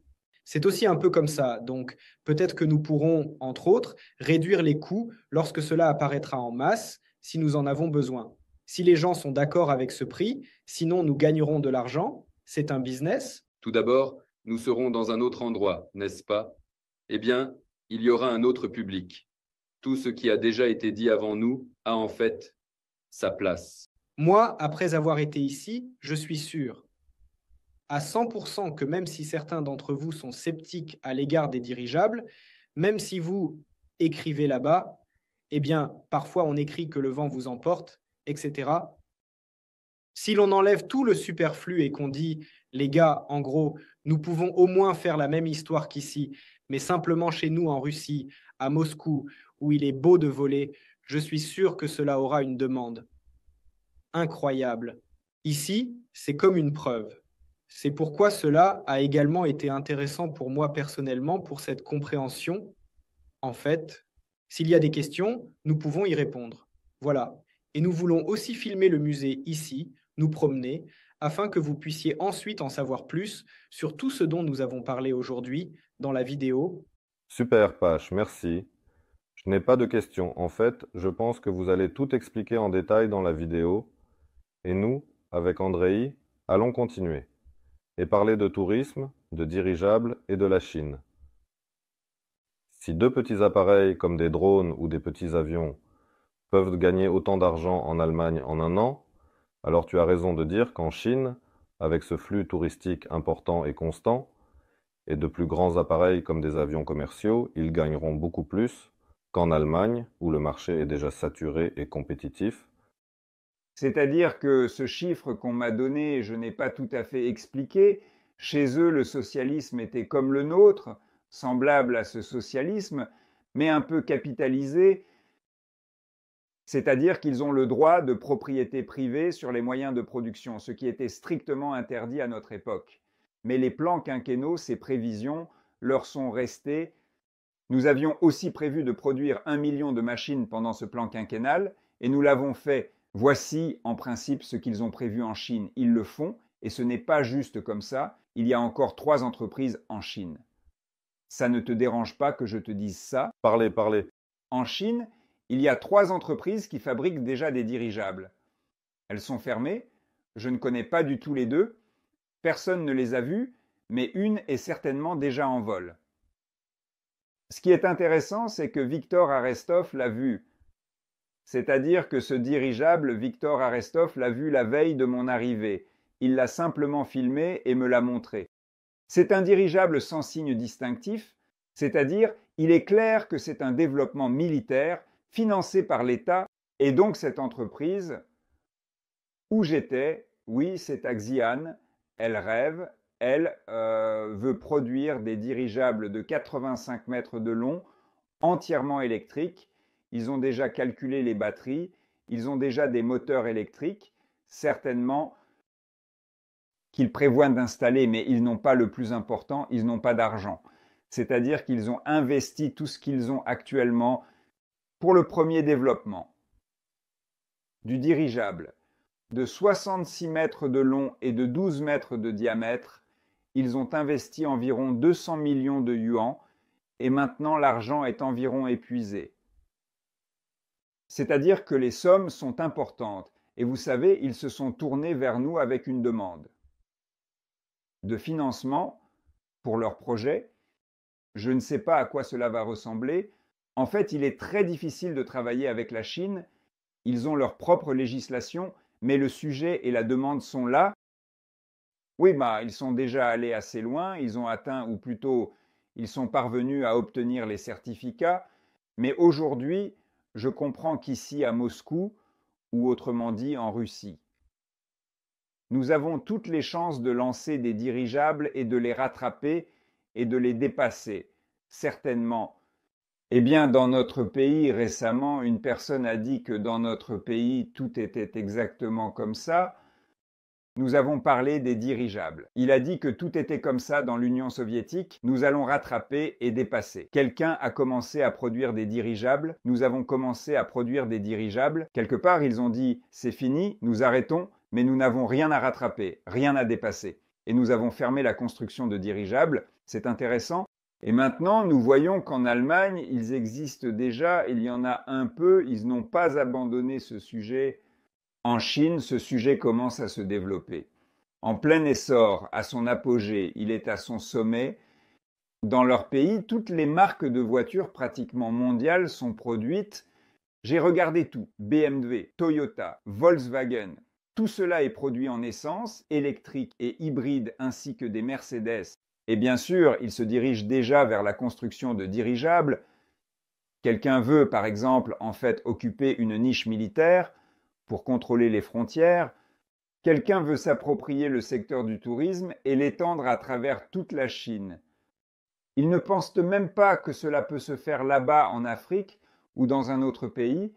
C'est aussi un peu comme ça, donc peut-être que nous pourrons, entre autres, réduire les coûts lorsque cela apparaîtra en masse, si nous en avons besoin. Si les gens sont d'accord avec ce prix, sinon nous gagnerons de l'argent, c'est un business. Tout d'abord, nous serons dans un autre endroit, n'est-ce pas Eh bien, il y aura un autre public. Tout ce qui a déjà été dit avant nous a en fait sa place. Moi, après avoir été ici, je suis sûr à 100% que même si certains d'entre vous sont sceptiques à l'égard des dirigeables, même si vous écrivez là-bas, eh bien, parfois on écrit que le vent vous emporte, etc. Si l'on enlève tout le superflu et qu'on dit, les gars, en gros, nous pouvons au moins faire la même histoire qu'ici, mais simplement chez nous en Russie, à Moscou, où il est beau de voler, je suis sûr que cela aura une demande. Incroyable. Ici, c'est comme une preuve. C'est pourquoi cela a également été intéressant pour moi personnellement, pour cette compréhension. En fait, s'il y a des questions, nous pouvons y répondre. Voilà. Et nous voulons aussi filmer le musée ici, nous promener, afin que vous puissiez ensuite en savoir plus sur tout ce dont nous avons parlé aujourd'hui dans la vidéo. Super, Pache, merci. Je n'ai pas de questions. En fait, je pense que vous allez tout expliquer en détail dans la vidéo. Et nous, avec Andrei, allons continuer et parler de tourisme, de dirigeables et de la Chine. Si deux petits appareils comme des drones ou des petits avions peuvent gagner autant d'argent en Allemagne en un an, alors tu as raison de dire qu'en Chine, avec ce flux touristique important et constant, et de plus grands appareils comme des avions commerciaux, ils gagneront beaucoup plus qu'en Allemagne, où le marché est déjà saturé et compétitif. C'est-à-dire que ce chiffre qu'on m'a donné, je n'ai pas tout à fait expliqué. Chez eux, le socialisme était comme le nôtre, semblable à ce socialisme, mais un peu capitalisé, c'est-à-dire qu'ils ont le droit de propriété privée sur les moyens de production, ce qui était strictement interdit à notre époque. Mais les plans quinquennaux, ces prévisions, leur sont restées. Nous avions aussi prévu de produire un million de machines pendant ce plan quinquennal, et nous l'avons fait. Voici en principe ce qu'ils ont prévu en Chine. Ils le font, et ce n'est pas juste comme ça. Il y a encore trois entreprises en Chine. Ça ne te dérange pas que je te dise ça Parlez, parlez. En Chine, il y a trois entreprises qui fabriquent déjà des dirigeables. Elles sont fermées, je ne connais pas du tout les deux, personne ne les a vues, mais une est certainement déjà en vol. Ce qui est intéressant, c'est que Victor Arestov l'a vu. C'est-à-dire que ce dirigeable, Victor Arestov, l'a vu la veille de mon arrivée. Il l'a simplement filmé et me l'a montré. C'est un dirigeable sans signe distinctif, c'est-à-dire il est clair que c'est un développement militaire financée par l'État. Et donc cette entreprise où j'étais, oui, c'est Axian, elle rêve, elle euh, veut produire des dirigeables de 85 mètres de long, entièrement électriques. Ils ont déjà calculé les batteries, ils ont déjà des moteurs électriques, certainement qu'ils prévoient d'installer, mais ils n'ont pas le plus important, ils n'ont pas d'argent. C'est-à-dire qu'ils ont investi tout ce qu'ils ont actuellement pour le premier développement du dirigeable. De 66 mètres de long et de 12 mètres de diamètre, ils ont investi environ 200 millions de yuan et maintenant l'argent est environ épuisé. C'est-à-dire que les sommes sont importantes et vous savez, ils se sont tournés vers nous avec une demande de financement pour leur projet. Je ne sais pas à quoi cela va ressembler, en fait, il est très difficile de travailler avec la Chine. Ils ont leur propre législation, mais le sujet et la demande sont là. Oui, bah, ils sont déjà allés assez loin, ils ont atteint, ou plutôt, ils sont parvenus à obtenir les certificats. Mais aujourd'hui, je comprends qu'ici, à Moscou, ou autrement dit en Russie, nous avons toutes les chances de lancer des dirigeables et de les rattraper et de les dépasser, certainement eh bien, dans notre pays, récemment, une personne a dit que dans notre pays, tout était exactement comme ça. Nous avons parlé des dirigeables. Il a dit que tout était comme ça dans l'Union soviétique, nous allons rattraper et dépasser. Quelqu'un a commencé à produire des dirigeables, nous avons commencé à produire des dirigeables. Quelque part, ils ont dit c'est fini, nous arrêtons, mais nous n'avons rien à rattraper, rien à dépasser. Et nous avons fermé la construction de dirigeables. C'est intéressant et maintenant, nous voyons qu'en Allemagne, ils existent déjà, il y en a un peu, ils n'ont pas abandonné ce sujet. En Chine, ce sujet commence à se développer. En plein essor, à son apogée, il est à son sommet. Dans leur pays, toutes les marques de voitures pratiquement mondiales sont produites. J'ai regardé tout, BMW, Toyota, Volkswagen. Tout cela est produit en essence, électrique et hybride, ainsi que des Mercedes et bien sûr, ils se dirigent déjà vers la construction de dirigeables. Quelqu'un veut, par exemple, en fait occuper une niche militaire pour contrôler les frontières. Quelqu'un veut s'approprier le secteur du tourisme et l'étendre à travers toute la Chine. Ils ne pensent même pas que cela peut se faire là-bas en Afrique ou dans un autre pays.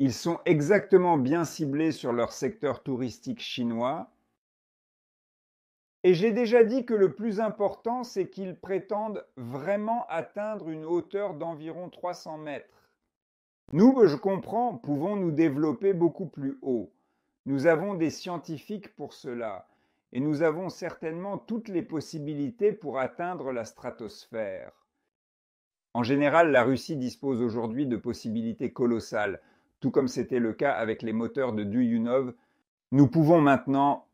Ils sont exactement bien ciblés sur leur secteur touristique chinois et j'ai déjà dit que le plus important, c'est qu'ils prétendent vraiment atteindre une hauteur d'environ 300 mètres. Nous, je comprends, pouvons nous développer beaucoup plus haut. Nous avons des scientifiques pour cela, et nous avons certainement toutes les possibilités pour atteindre la stratosphère. En général, la Russie dispose aujourd'hui de possibilités colossales, tout comme c'était le cas avec les moteurs de Duyunov. Nous pouvons maintenant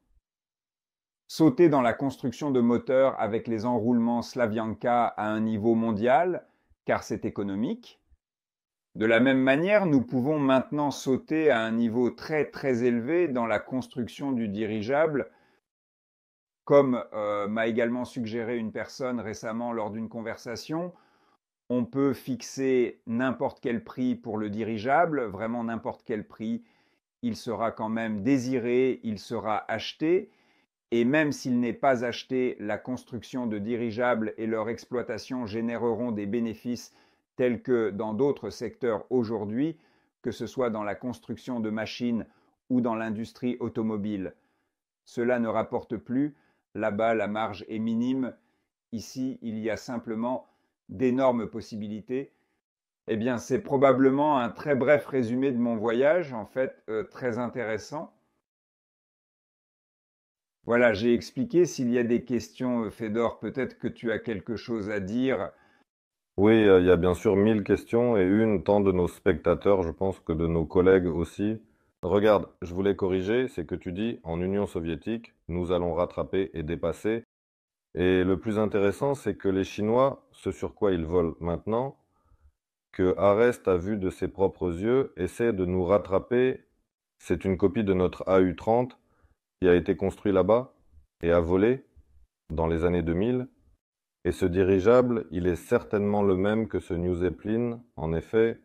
sauter dans la construction de moteurs avec les enroulements Slavyanka à un niveau mondial, car c'est économique. De la même manière, nous pouvons maintenant sauter à un niveau très très élevé dans la construction du dirigeable, comme euh, m'a également suggéré une personne récemment lors d'une conversation. On peut fixer n'importe quel prix pour le dirigeable, vraiment n'importe quel prix. Il sera quand même désiré, il sera acheté, et même s'il n'est pas acheté, la construction de dirigeables et leur exploitation généreront des bénéfices tels que dans d'autres secteurs aujourd'hui, que ce soit dans la construction de machines ou dans l'industrie automobile. Cela ne rapporte plus, là-bas la marge est minime, ici il y a simplement d'énormes possibilités. Eh bien c'est probablement un très bref résumé de mon voyage, en fait euh, très intéressant. Voilà, j'ai expliqué. S'il y a des questions, euh, Fedor, peut-être que tu as quelque chose à dire. Oui, euh, il y a bien sûr mille questions et une tant de nos spectateurs, je pense que de nos collègues aussi. Regarde, je voulais corriger, c'est que tu dis en Union soviétique, nous allons rattraper et dépasser. Et le plus intéressant, c'est que les Chinois, ce sur quoi ils volent maintenant, que Arest a vu de ses propres yeux, essaie de nous rattraper. C'est une copie de notre AU-30 qui a été construit là-bas et a volé dans les années 2000. Et ce dirigeable, il est certainement le même que ce New Zeppelin. En effet,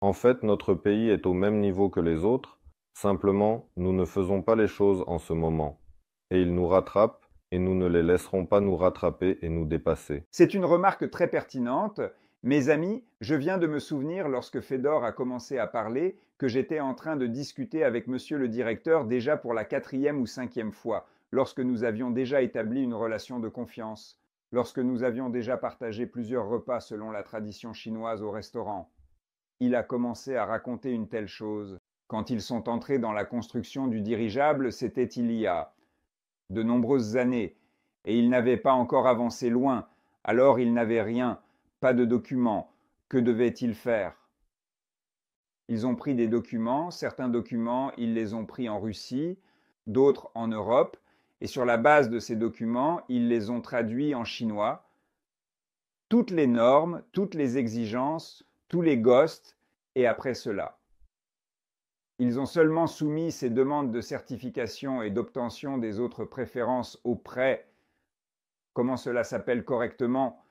en fait, notre pays est au même niveau que les autres. Simplement, nous ne faisons pas les choses en ce moment. Et ils nous rattrapent et nous ne les laisserons pas nous rattraper et nous dépasser. C'est une remarque très pertinente mes amis, je viens de me souvenir lorsque Fédor a commencé à parler que j'étais en train de discuter avec monsieur le directeur déjà pour la quatrième ou cinquième fois, lorsque nous avions déjà établi une relation de confiance, lorsque nous avions déjà partagé plusieurs repas selon la tradition chinoise au restaurant. Il a commencé à raconter une telle chose. Quand ils sont entrés dans la construction du dirigeable, c'était il y a de nombreuses années, et ils n'avaient pas encore avancé loin, alors ils n'avaient rien, pas de documents. Que devaient-ils faire Ils ont pris des documents, certains documents, ils les ont pris en Russie, d'autres en Europe, et sur la base de ces documents, ils les ont traduits en chinois. Toutes les normes, toutes les exigences, tous les ghosts, et après cela. Ils ont seulement soumis ces demandes de certification et d'obtention des autres préférences auprès, comment cela s'appelle correctement,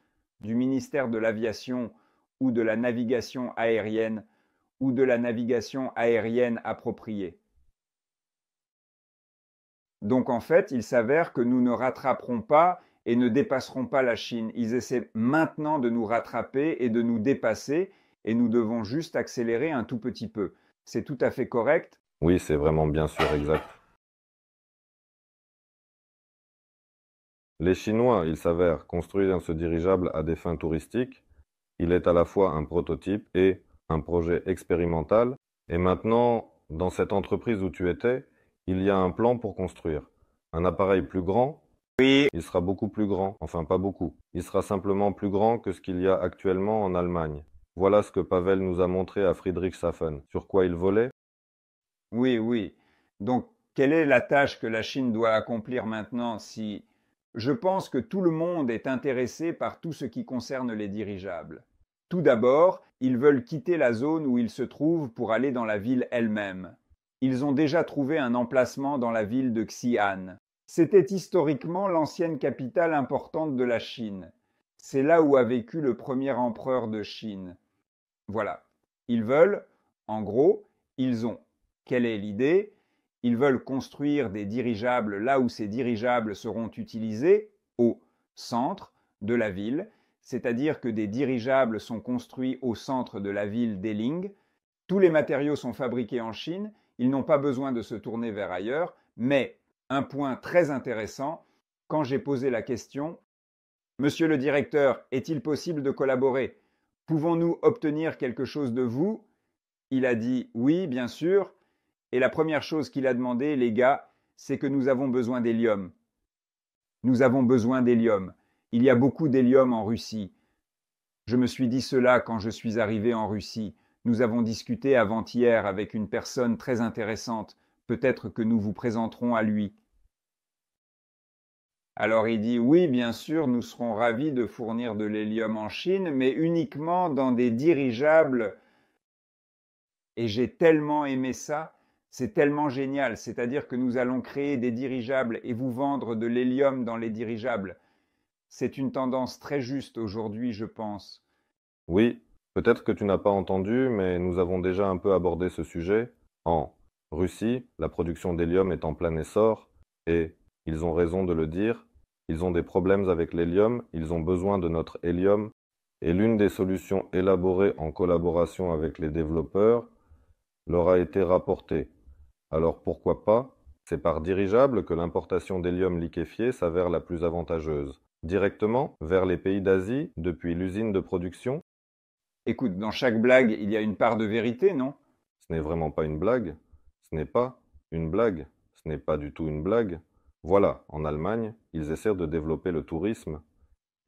du ministère de l'Aviation ou de la navigation aérienne ou de la navigation aérienne appropriée. Donc en fait, il s'avère que nous ne rattraperons pas et ne dépasserons pas la Chine. Ils essaient maintenant de nous rattraper et de nous dépasser, et nous devons juste accélérer un tout petit peu. C'est tout à fait correct Oui, c'est vraiment bien sûr exact. Les Chinois, il s'avère, construisent ce dirigeable à des fins touristiques. Il est à la fois un prototype et un projet expérimental. Et maintenant, dans cette entreprise où tu étais, il y a un plan pour construire un appareil plus grand. Oui. Il sera beaucoup plus grand. Enfin, pas beaucoup. Il sera simplement plus grand que ce qu'il y a actuellement en Allemagne. Voilà ce que Pavel nous a montré à Friedrich Sur quoi il volait Oui, oui. Donc, quelle est la tâche que la Chine doit accomplir maintenant si je pense que tout le monde est intéressé par tout ce qui concerne les dirigeables. Tout d'abord, ils veulent quitter la zone où ils se trouvent pour aller dans la ville elle-même. Ils ont déjà trouvé un emplacement dans la ville de Xi'an. C'était historiquement l'ancienne capitale importante de la Chine. C'est là où a vécu le premier empereur de Chine. Voilà. Ils veulent, en gros, ils ont. Quelle est l'idée ils veulent construire des dirigeables là où ces dirigeables seront utilisés, au centre de la ville, c'est-à-dire que des dirigeables sont construits au centre de la ville d'Eling. Tous les matériaux sont fabriqués en Chine, ils n'ont pas besoin de se tourner vers ailleurs, mais un point très intéressant, quand j'ai posé la question, Monsieur le directeur, est-il possible de collaborer Pouvons-nous obtenir quelque chose de vous Il a dit oui, bien sûr, et la première chose qu'il a demandé, les gars, c'est que nous avons besoin d'hélium. Nous avons besoin d'hélium. Il y a beaucoup d'hélium en Russie. Je me suis dit cela quand je suis arrivé en Russie. Nous avons discuté avant-hier avec une personne très intéressante. Peut-être que nous vous présenterons à lui. Alors il dit oui, bien sûr, nous serons ravis de fournir de l'hélium en Chine, mais uniquement dans des dirigeables. Et j'ai tellement aimé ça. C'est tellement génial, c'est-à-dire que nous allons créer des dirigeables et vous vendre de l'hélium dans les dirigeables. C'est une tendance très juste aujourd'hui, je pense. Oui, peut-être que tu n'as pas entendu, mais nous avons déjà un peu abordé ce sujet. En Russie, la production d'hélium est en plein essor, et, ils ont raison de le dire, ils ont des problèmes avec l'hélium, ils ont besoin de notre hélium, et l'une des solutions élaborées en collaboration avec les développeurs leur a été rapportée. Alors pourquoi pas C'est par dirigeable que l'importation d'hélium liquéfié s'avère la plus avantageuse. Directement vers les pays d'Asie, depuis l'usine de production Écoute, dans chaque blague, il y a une part de vérité, non Ce n'est vraiment pas une blague. Ce n'est pas une blague. Ce n'est pas du tout une blague. Voilà, en Allemagne, ils essaient de développer le tourisme.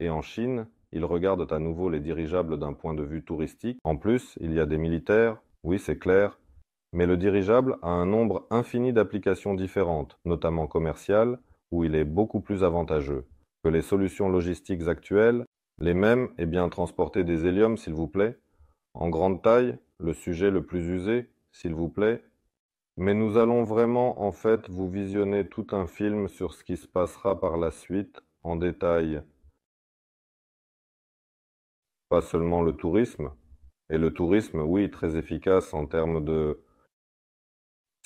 Et en Chine, ils regardent à nouveau les dirigeables d'un point de vue touristique. En plus, il y a des militaires, oui c'est clair, mais le dirigeable a un nombre infini d'applications différentes, notamment commerciales, où il est beaucoup plus avantageux que les solutions logistiques actuelles, les mêmes, et bien transporter des héliums, s'il vous plaît, en grande taille, le sujet le plus usé, s'il vous plaît. Mais nous allons vraiment, en fait, vous visionner tout un film sur ce qui se passera par la suite, en détail. Pas seulement le tourisme, et le tourisme, oui, très efficace en termes de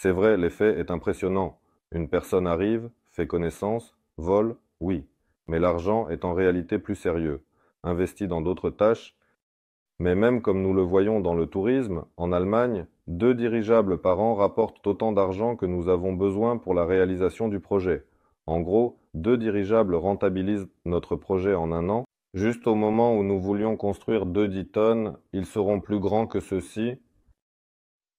c'est vrai, l'effet est impressionnant, une personne arrive, fait connaissance, vole, oui, mais l'argent est en réalité plus sérieux, investi dans d'autres tâches, mais même comme nous le voyons dans le tourisme, en Allemagne, deux dirigeables par an rapportent autant d'argent que nous avons besoin pour la réalisation du projet. En gros, deux dirigeables rentabilisent notre projet en un an. Juste au moment où nous voulions construire deux dix tonnes, ils seront plus grands que ceux-ci,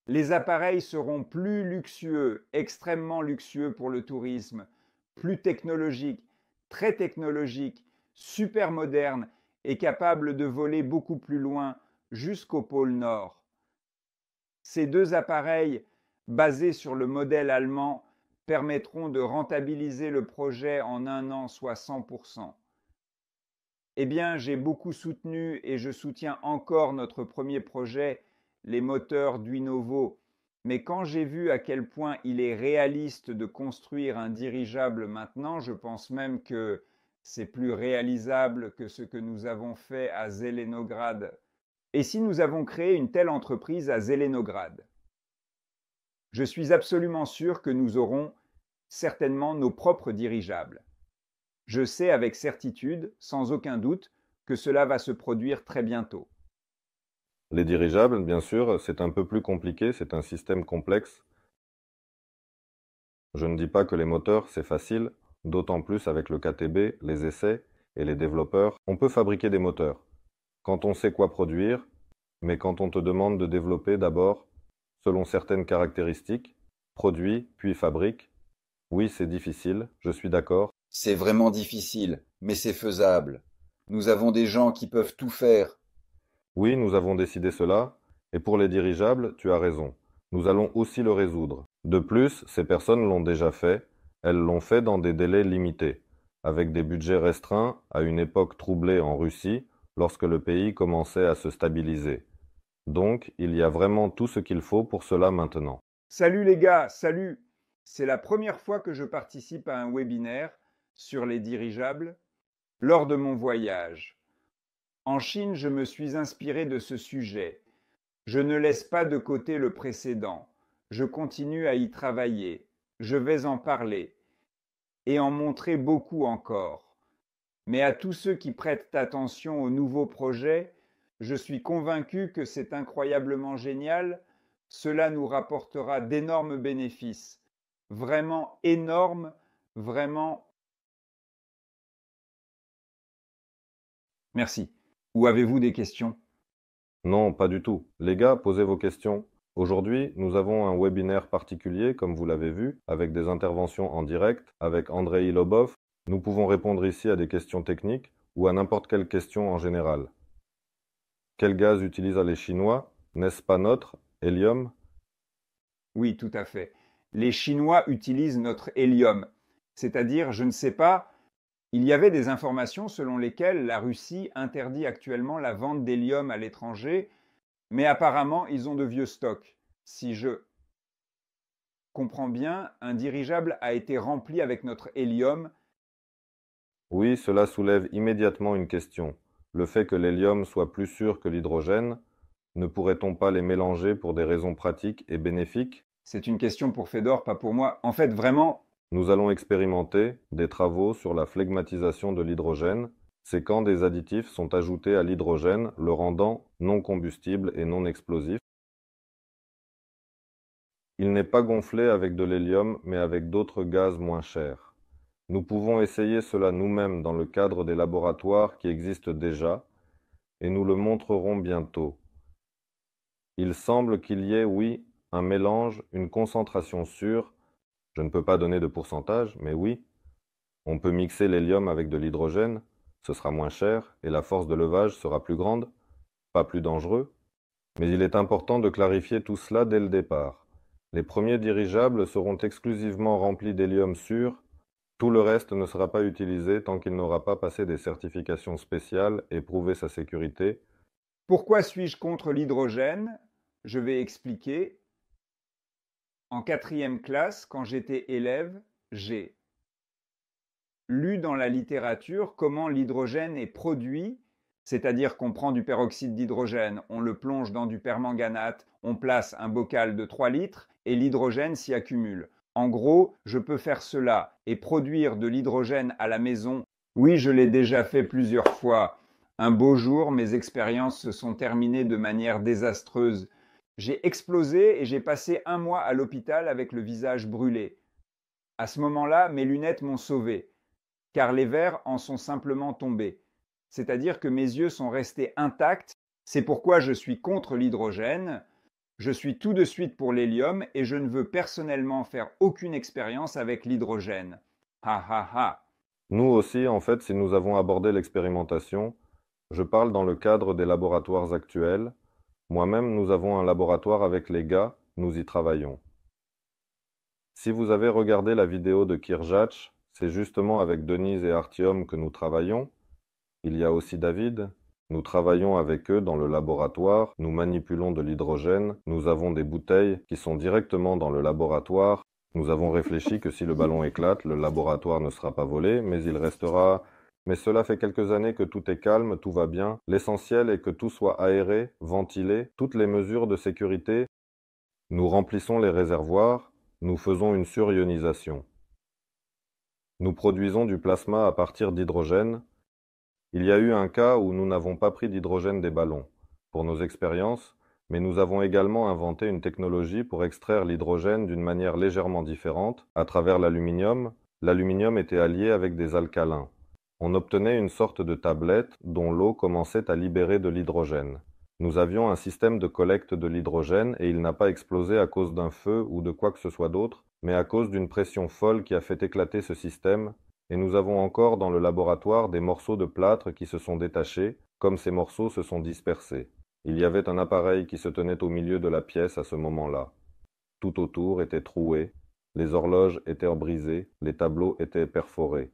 les appareils seront plus luxueux, extrêmement luxueux pour le tourisme, plus technologiques, très technologiques, super modernes et capables de voler beaucoup plus loin jusqu'au pôle Nord. Ces deux appareils, basés sur le modèle allemand, permettront de rentabiliser le projet en un an, soit 100%. Eh bien, j'ai beaucoup soutenu et je soutiens encore notre premier projet les moteurs d'Uinovo, mais quand j'ai vu à quel point il est réaliste de construire un dirigeable maintenant, je pense même que c'est plus réalisable que ce que nous avons fait à Zelenograd. Et si nous avons créé une telle entreprise à Zelenograd Je suis absolument sûr que nous aurons certainement nos propres dirigeables. Je sais avec certitude, sans aucun doute, que cela va se produire très bientôt. Les dirigeables, bien sûr, c'est un peu plus compliqué, c'est un système complexe. Je ne dis pas que les moteurs, c'est facile, d'autant plus avec le KTB, les essais et les développeurs. On peut fabriquer des moteurs quand on sait quoi produire, mais quand on te demande de développer d'abord, selon certaines caractéristiques, produit, puis fabrique, oui, c'est difficile, je suis d'accord. C'est vraiment difficile, mais c'est faisable. Nous avons des gens qui peuvent tout faire, oui, nous avons décidé cela, et pour les dirigeables, tu as raison, nous allons aussi le résoudre. De plus, ces personnes l'ont déjà fait, elles l'ont fait dans des délais limités, avec des budgets restreints à une époque troublée en Russie, lorsque le pays commençait à se stabiliser. Donc, il y a vraiment tout ce qu'il faut pour cela maintenant. Salut les gars, salut C'est la première fois que je participe à un webinaire sur les dirigeables lors de mon voyage. En Chine, je me suis inspiré de ce sujet. Je ne laisse pas de côté le précédent. Je continue à y travailler. Je vais en parler et en montrer beaucoup encore. Mais à tous ceux qui prêtent attention aux nouveaux projets, je suis convaincu que c'est incroyablement génial. Cela nous rapportera d'énormes bénéfices. Vraiment énormes, vraiment. Merci. Ou avez-vous des questions Non, pas du tout. Les gars, posez vos questions. Aujourd'hui, nous avons un webinaire particulier, comme vous l'avez vu, avec des interventions en direct, avec Andrei Lobov. Nous pouvons répondre ici à des questions techniques ou à n'importe quelle question en général. Quel gaz utilisent les Chinois N'est-ce pas notre hélium Oui, tout à fait. Les Chinois utilisent notre hélium. C'est-à-dire, je ne sais pas, il y avait des informations selon lesquelles la Russie interdit actuellement la vente d'hélium à l'étranger, mais apparemment ils ont de vieux stocks. Si je comprends bien, un dirigeable a été rempli avec notre hélium. Oui, cela soulève immédiatement une question. Le fait que l'hélium soit plus sûr que l'hydrogène, ne pourrait-on pas les mélanger pour des raisons pratiques et bénéfiques C'est une question pour Fedor, pas pour moi. En fait, vraiment, nous allons expérimenter des travaux sur la phlegmatisation de l'hydrogène, c'est quand des additifs sont ajoutés à l'hydrogène, le rendant non combustible et non explosif. Il n'est pas gonflé avec de l'hélium, mais avec d'autres gaz moins chers. Nous pouvons essayer cela nous-mêmes dans le cadre des laboratoires qui existent déjà, et nous le montrerons bientôt. Il semble qu'il y ait, oui, un mélange, une concentration sûre, je ne peux pas donner de pourcentage, mais oui, on peut mixer l'hélium avec de l'hydrogène, ce sera moins cher et la force de levage sera plus grande, pas plus dangereux, mais il est important de clarifier tout cela dès le départ. Les premiers dirigeables seront exclusivement remplis d'hélium sûr, tout le reste ne sera pas utilisé tant qu'il n'aura pas passé des certifications spéciales et prouvé sa sécurité. Pourquoi suis-je contre l'hydrogène Je vais expliquer en quatrième classe, quand j'étais élève, j'ai lu dans la littérature comment l'hydrogène est produit, c'est-à-dire qu'on prend du peroxyde d'hydrogène, on le plonge dans du permanganate, on place un bocal de 3 litres et l'hydrogène s'y accumule. En gros, je peux faire cela et produire de l'hydrogène à la maison. Oui, je l'ai déjà fait plusieurs fois. Un beau jour, mes expériences se sont terminées de manière désastreuse. J'ai explosé et j'ai passé un mois à l'hôpital avec le visage brûlé. À ce moment-là, mes lunettes m'ont sauvé, car les verres en sont simplement tombés. C'est-à-dire que mes yeux sont restés intacts, c'est pourquoi je suis contre l'hydrogène, je suis tout de suite pour l'hélium et je ne veux personnellement faire aucune expérience avec l'hydrogène. Ha ha ha. Nous aussi, en fait, si nous avons abordé l'expérimentation, je parle dans le cadre des laboratoires actuels, moi-même, nous avons un laboratoire avec les gars, nous y travaillons. Si vous avez regardé la vidéo de Kirjach, c'est justement avec Denise et Artium que nous travaillons. Il y a aussi David. Nous travaillons avec eux dans le laboratoire, nous manipulons de l'hydrogène, nous avons des bouteilles qui sont directement dans le laboratoire. Nous avons réfléchi que si le ballon éclate, le laboratoire ne sera pas volé, mais il restera mais cela fait quelques années que tout est calme, tout va bien. L'essentiel est que tout soit aéré, ventilé, toutes les mesures de sécurité. Nous remplissons les réservoirs, nous faisons une surionisation. Nous produisons du plasma à partir d'hydrogène. Il y a eu un cas où nous n'avons pas pris d'hydrogène des ballons, pour nos expériences, mais nous avons également inventé une technologie pour extraire l'hydrogène d'une manière légèrement différente, à travers l'aluminium. L'aluminium était allié avec des alcalins. On obtenait une sorte de tablette dont l'eau commençait à libérer de l'hydrogène. Nous avions un système de collecte de l'hydrogène et il n'a pas explosé à cause d'un feu ou de quoi que ce soit d'autre, mais à cause d'une pression folle qui a fait éclater ce système, et nous avons encore dans le laboratoire des morceaux de plâtre qui se sont détachés, comme ces morceaux se sont dispersés. Il y avait un appareil qui se tenait au milieu de la pièce à ce moment-là. Tout autour était troué, les horloges étaient brisées, les tableaux étaient perforés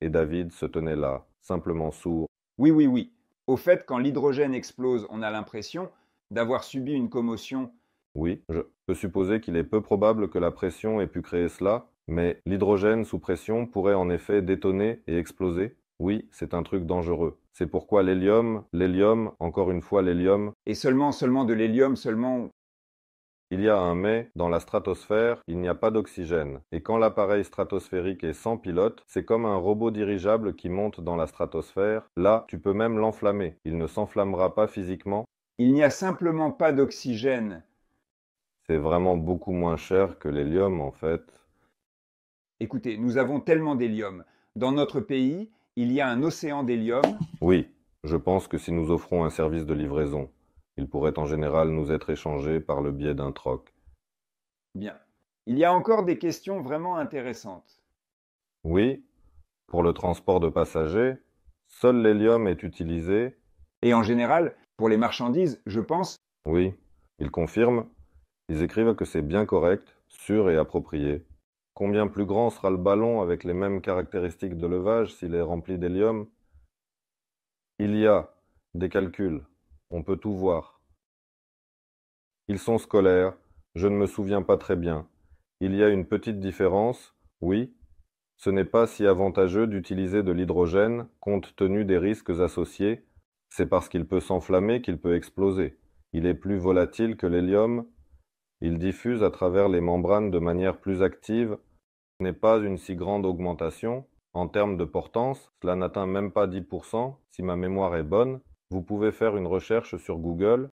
et David se tenait là, simplement sourd. Oui, oui, oui. Au fait, quand l'hydrogène explose, on a l'impression d'avoir subi une commotion. Oui, je peux supposer qu'il est peu probable que la pression ait pu créer cela, mais l'hydrogène sous pression pourrait en effet détonner et exploser. Oui, c'est un truc dangereux. C'est pourquoi l'hélium, l'hélium, encore une fois l'hélium. Et seulement, seulement de l'hélium, seulement il y a un mais, dans la stratosphère, il n'y a pas d'oxygène, et quand l'appareil stratosphérique est sans pilote, c'est comme un robot dirigeable qui monte dans la stratosphère, là, tu peux même l'enflammer, il ne s'enflammera pas physiquement. Il n'y a simplement pas d'oxygène. C'est vraiment beaucoup moins cher que l'hélium en fait. Écoutez, nous avons tellement d'hélium. Dans notre pays, il y a un océan d'hélium. Oui, je pense que si nous offrons un service de livraison il pourrait en général nous être échangé par le biais d'un troc. Bien. Il y a encore des questions vraiment intéressantes. Oui. Pour le transport de passagers, seul l'hélium est utilisé. Et en général, pour les marchandises, je pense. Oui. Ils confirment. Ils écrivent que c'est bien correct, sûr et approprié. Combien plus grand sera le ballon avec les mêmes caractéristiques de levage s'il est rempli d'hélium Il y a des calculs, on peut tout voir. Ils sont scolaires, je ne me souviens pas très bien. Il y a une petite différence, oui, ce n'est pas si avantageux d'utiliser de l'hydrogène compte tenu des risques associés, c'est parce qu'il peut s'enflammer qu'il peut exploser. Il est plus volatile que l'hélium, il diffuse à travers les membranes de manière plus active, ce n'est pas une si grande augmentation. En termes de portance, cela n'atteint même pas 10% si ma mémoire est bonne, vous pouvez faire une recherche sur Google.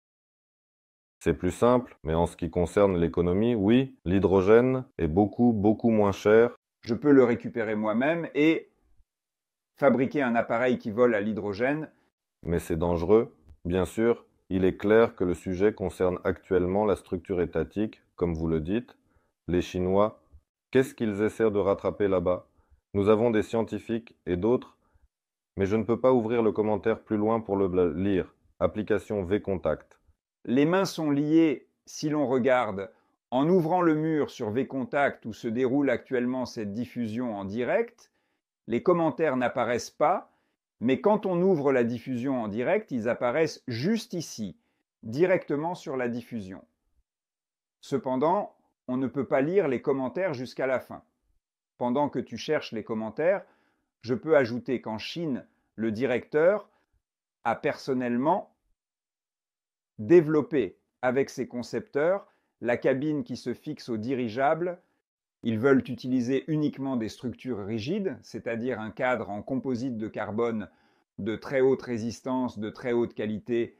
C'est plus simple, mais en ce qui concerne l'économie, oui, l'hydrogène est beaucoup, beaucoup moins cher. Je peux le récupérer moi-même et fabriquer un appareil qui vole à l'hydrogène. Mais c'est dangereux, bien sûr. Il est clair que le sujet concerne actuellement la structure étatique, comme vous le dites, les Chinois. Qu'est-ce qu'ils essaient de rattraper là-bas Nous avons des scientifiques et d'autres mais je ne peux pas ouvrir le commentaire plus loin pour le lire. Application V Contact. Les mains sont liées si l'on regarde. En ouvrant le mur sur V Contact où se déroule actuellement cette diffusion en direct, les commentaires n'apparaissent pas, mais quand on ouvre la diffusion en direct, ils apparaissent juste ici, directement sur la diffusion. Cependant, on ne peut pas lire les commentaires jusqu'à la fin. Pendant que tu cherches les commentaires, je peux ajouter qu'en Chine, le directeur a personnellement développé avec ses concepteurs la cabine qui se fixe au dirigeable. Ils veulent utiliser uniquement des structures rigides, c'est-à-dire un cadre en composite de carbone de très haute résistance, de très haute qualité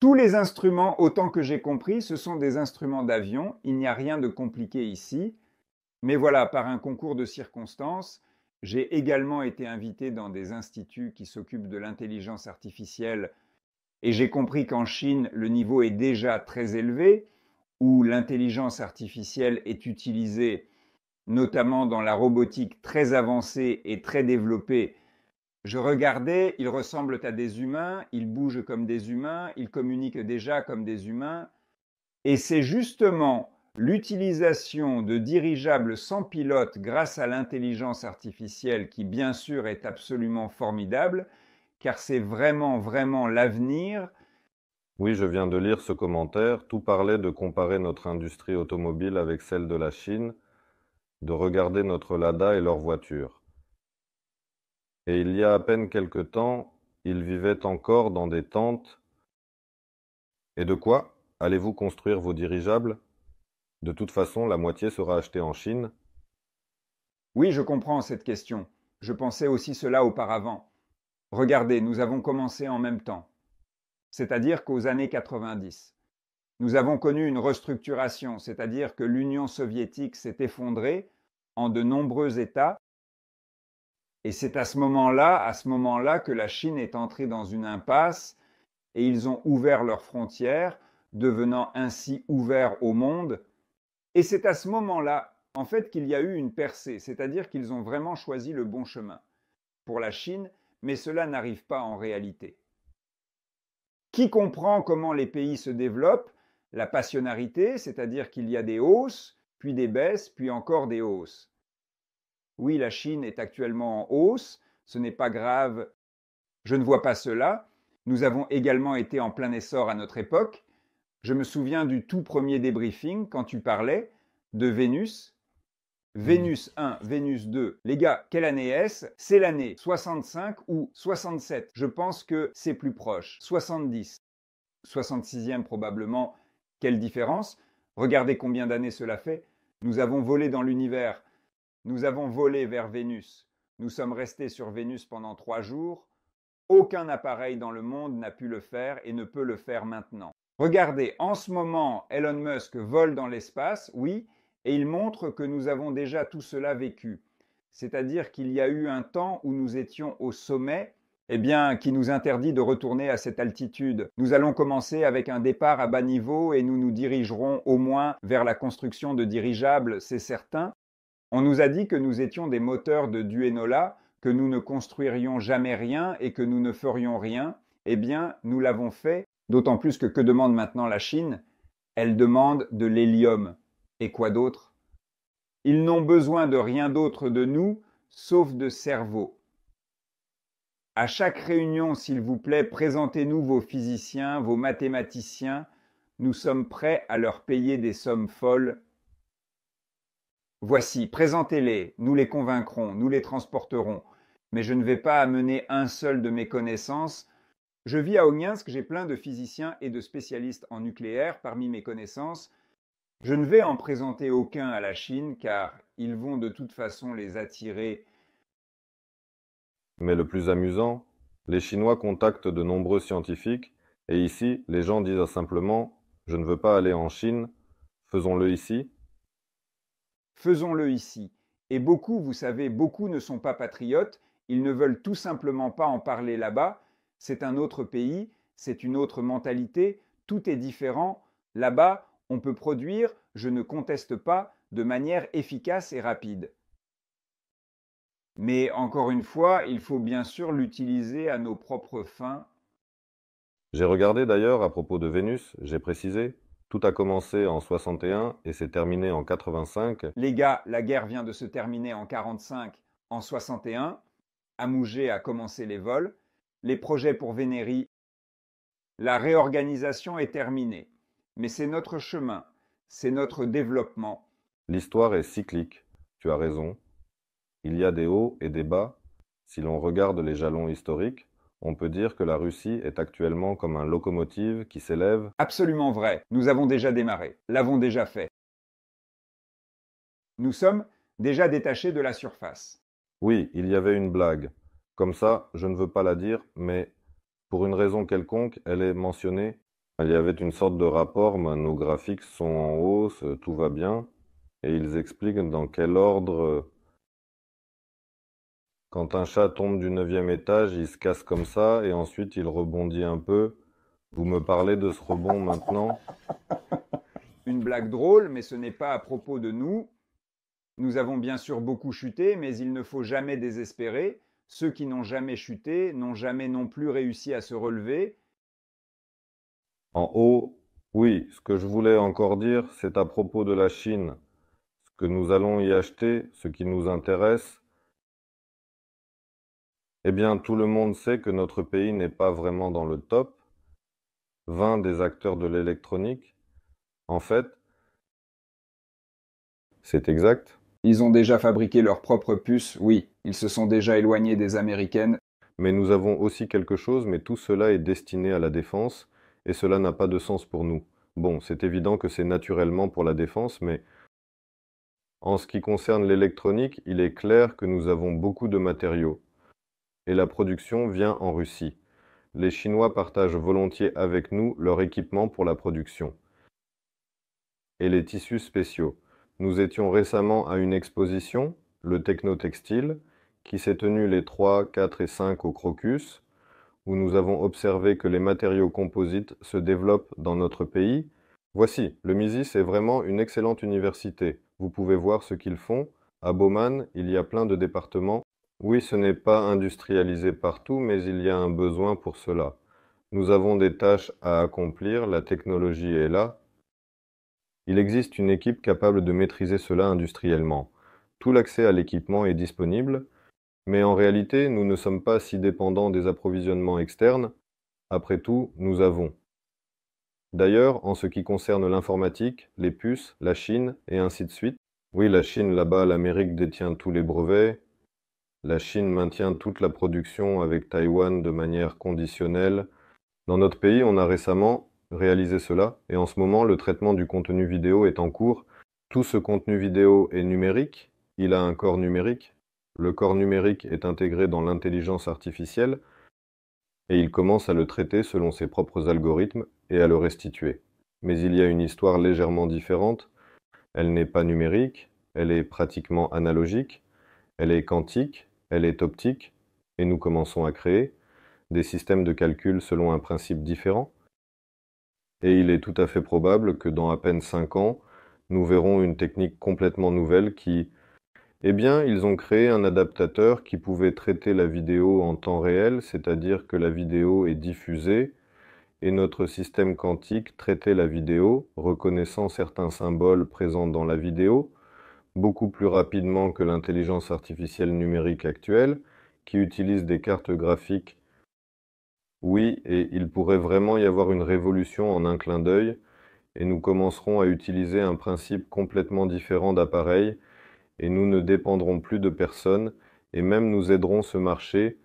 Tous les instruments, autant que j'ai compris, ce sont des instruments d'avion. Il n'y a rien de compliqué ici. Mais voilà, par un concours de circonstances, j'ai également été invité dans des instituts qui s'occupent de l'intelligence artificielle et j'ai compris qu'en Chine, le niveau est déjà très élevé, où l'intelligence artificielle est utilisée notamment dans la robotique très avancée et très développée je regardais, ils ressemblent à des humains, ils bougent comme des humains, ils communiquent déjà comme des humains. Et c'est justement l'utilisation de dirigeables sans pilote grâce à l'intelligence artificielle qui bien sûr est absolument formidable, car c'est vraiment, vraiment l'avenir. Oui, je viens de lire ce commentaire. Tout parlait de comparer notre industrie automobile avec celle de la Chine, de regarder notre Lada et leurs voitures. Et il y a à peine quelque temps, ils vivaient encore dans des tentes… Et de quoi allez-vous construire vos dirigeables? De toute façon, la moitié sera achetée en Chine. Oui, je comprends cette question. Je pensais aussi cela auparavant. Regardez, nous avons commencé en même temps, c'est-à-dire qu'aux années 90. Nous avons connu une restructuration, c'est-à-dire que l'Union soviétique s'est effondrée en de nombreux États et c'est à ce moment-là, à ce moment-là, que la Chine est entrée dans une impasse et ils ont ouvert leurs frontières, devenant ainsi ouverts au monde. Et c'est à ce moment-là, en fait, qu'il y a eu une percée, c'est-à-dire qu'ils ont vraiment choisi le bon chemin pour la Chine, mais cela n'arrive pas en réalité. Qui comprend comment les pays se développent La passionnarité, c'est-à-dire qu'il y a des hausses, puis des baisses, puis encore des hausses oui, la Chine est actuellement en hausse, ce n'est pas grave, je ne vois pas cela. Nous avons également été en plein essor à notre époque. Je me souviens du tout premier débriefing quand tu parlais de Vénus. Mmh. Vénus 1, Vénus 2. Les gars, quelle année est-ce C'est l'année 65 ou 67. Je pense que c'est plus proche. 70. 66e probablement. Quelle différence Regardez combien d'années cela fait. Nous avons volé dans l'univers. Nous avons volé vers Vénus. Nous sommes restés sur Vénus pendant trois jours. Aucun appareil dans le monde n'a pu le faire et ne peut le faire maintenant. Regardez, en ce moment, Elon Musk vole dans l'espace, oui, et il montre que nous avons déjà tout cela vécu. C'est-à-dire qu'il y a eu un temps où nous étions au sommet, eh bien, qui nous interdit de retourner à cette altitude. Nous allons commencer avec un départ à bas niveau et nous nous dirigerons au moins vers la construction de dirigeables, c'est certain, on nous a dit que nous étions des moteurs de Duenola, que nous ne construirions jamais rien et que nous ne ferions rien. Eh bien, nous l'avons fait, d'autant plus que que demande maintenant la Chine Elle demande de l'hélium. Et quoi d'autre Ils n'ont besoin de rien d'autre de nous, sauf de cerveau. À chaque réunion, s'il vous plaît, présentez-nous vos physiciens, vos mathématiciens. Nous sommes prêts à leur payer des sommes folles Voici, présentez-les, nous les convaincrons, nous les transporterons. Mais je ne vais pas amener un seul de mes connaissances. Je vis à que j'ai plein de physiciens et de spécialistes en nucléaire parmi mes connaissances. Je ne vais en présenter aucun à la Chine, car ils vont de toute façon les attirer. Mais le plus amusant, les Chinois contactent de nombreux scientifiques, et ici, les gens disent simplement Je ne veux pas aller en Chine, faisons-le ici, Faisons-le ici. Et beaucoup, vous savez, beaucoup ne sont pas patriotes, ils ne veulent tout simplement pas en parler là-bas, c'est un autre pays, c'est une autre mentalité, tout est différent, là-bas, on peut produire, je ne conteste pas, de manière efficace et rapide. Mais encore une fois, il faut bien sûr l'utiliser à nos propres fins. J'ai regardé d'ailleurs à propos de Vénus, j'ai précisé, tout a commencé en 61 et s'est terminé en 85. Les gars, la guerre vient de se terminer en 45, en 61. Amougé a commencé les vols. Les projets pour Vénéry. La réorganisation est terminée. Mais c'est notre chemin, c'est notre développement. L'histoire est cyclique, tu as raison. Il y a des hauts et des bas. Si l'on regarde les jalons historiques, on peut dire que la Russie est actuellement comme un locomotive qui s'élève. Absolument vrai, nous avons déjà démarré, l'avons déjà fait. Nous sommes déjà détachés de la surface. Oui, il y avait une blague. Comme ça, je ne veux pas la dire, mais pour une raison quelconque, elle est mentionnée. Il y avait une sorte de rapport, mais nos graphiques sont en hausse, tout va bien, et ils expliquent dans quel ordre euh, quand un chat tombe du neuvième étage, il se casse comme ça, et ensuite il rebondit un peu. Vous me parlez de ce rebond maintenant Une blague drôle, mais ce n'est pas à propos de nous. Nous avons bien sûr beaucoup chuté, mais il ne faut jamais désespérer. Ceux qui n'ont jamais chuté n'ont jamais non plus réussi à se relever. En haut, oui, ce que je voulais encore dire, c'est à propos de la Chine. Ce que nous allons y acheter, ce qui nous intéresse, eh bien, tout le monde sait que notre pays n'est pas vraiment dans le top 20 des acteurs de l'électronique. En fait, c'est exact. Ils ont déjà fabriqué leurs propres puces, oui, ils se sont déjà éloignés des américaines. Mais nous avons aussi quelque chose, mais tout cela est destiné à la défense, et cela n'a pas de sens pour nous. Bon, c'est évident que c'est naturellement pour la défense, mais en ce qui concerne l'électronique, il est clair que nous avons beaucoup de matériaux, et la production vient en Russie. Les Chinois partagent volontiers avec nous leur équipement pour la production et les tissus spéciaux. Nous étions récemment à une exposition, le Technotextile, qui s'est tenue les 3, 4 et 5 au Crocus, où nous avons observé que les matériaux composites se développent dans notre pays. Voici, le MISIS est vraiment une excellente université. Vous pouvez voir ce qu'ils font. À Bauman, il y a plein de départements oui, ce n'est pas industrialisé partout, mais il y a un besoin pour cela. Nous avons des tâches à accomplir, la technologie est là. Il existe une équipe capable de maîtriser cela industriellement. Tout l'accès à l'équipement est disponible, mais en réalité, nous ne sommes pas si dépendants des approvisionnements externes. Après tout, nous avons. D'ailleurs, en ce qui concerne l'informatique, les puces, la Chine, et ainsi de suite, oui, la Chine là-bas, l'Amérique détient tous les brevets, la Chine maintient toute la production avec Taïwan de manière conditionnelle. Dans notre pays, on a récemment réalisé cela et en ce moment, le traitement du contenu vidéo est en cours. Tout ce contenu vidéo est numérique, il a un corps numérique, le corps numérique est intégré dans l'intelligence artificielle et il commence à le traiter selon ses propres algorithmes et à le restituer. Mais il y a une histoire légèrement différente. Elle n'est pas numérique, elle est pratiquement analogique, elle est quantique, elle est optique, et nous commençons à créer des systèmes de calcul selon un principe différent. Et il est tout à fait probable que dans à peine 5 ans, nous verrons une technique complètement nouvelle qui... Eh bien, ils ont créé un adaptateur qui pouvait traiter la vidéo en temps réel, c'est-à-dire que la vidéo est diffusée, et notre système quantique traitait la vidéo, reconnaissant certains symboles présents dans la vidéo, beaucoup plus rapidement que l'intelligence artificielle numérique actuelle, qui utilise des cartes graphiques. Oui, et il pourrait vraiment y avoir une révolution en un clin d'œil, et nous commencerons à utiliser un principe complètement différent d'appareil, et nous ne dépendrons plus de personne, et même nous aiderons ce marché.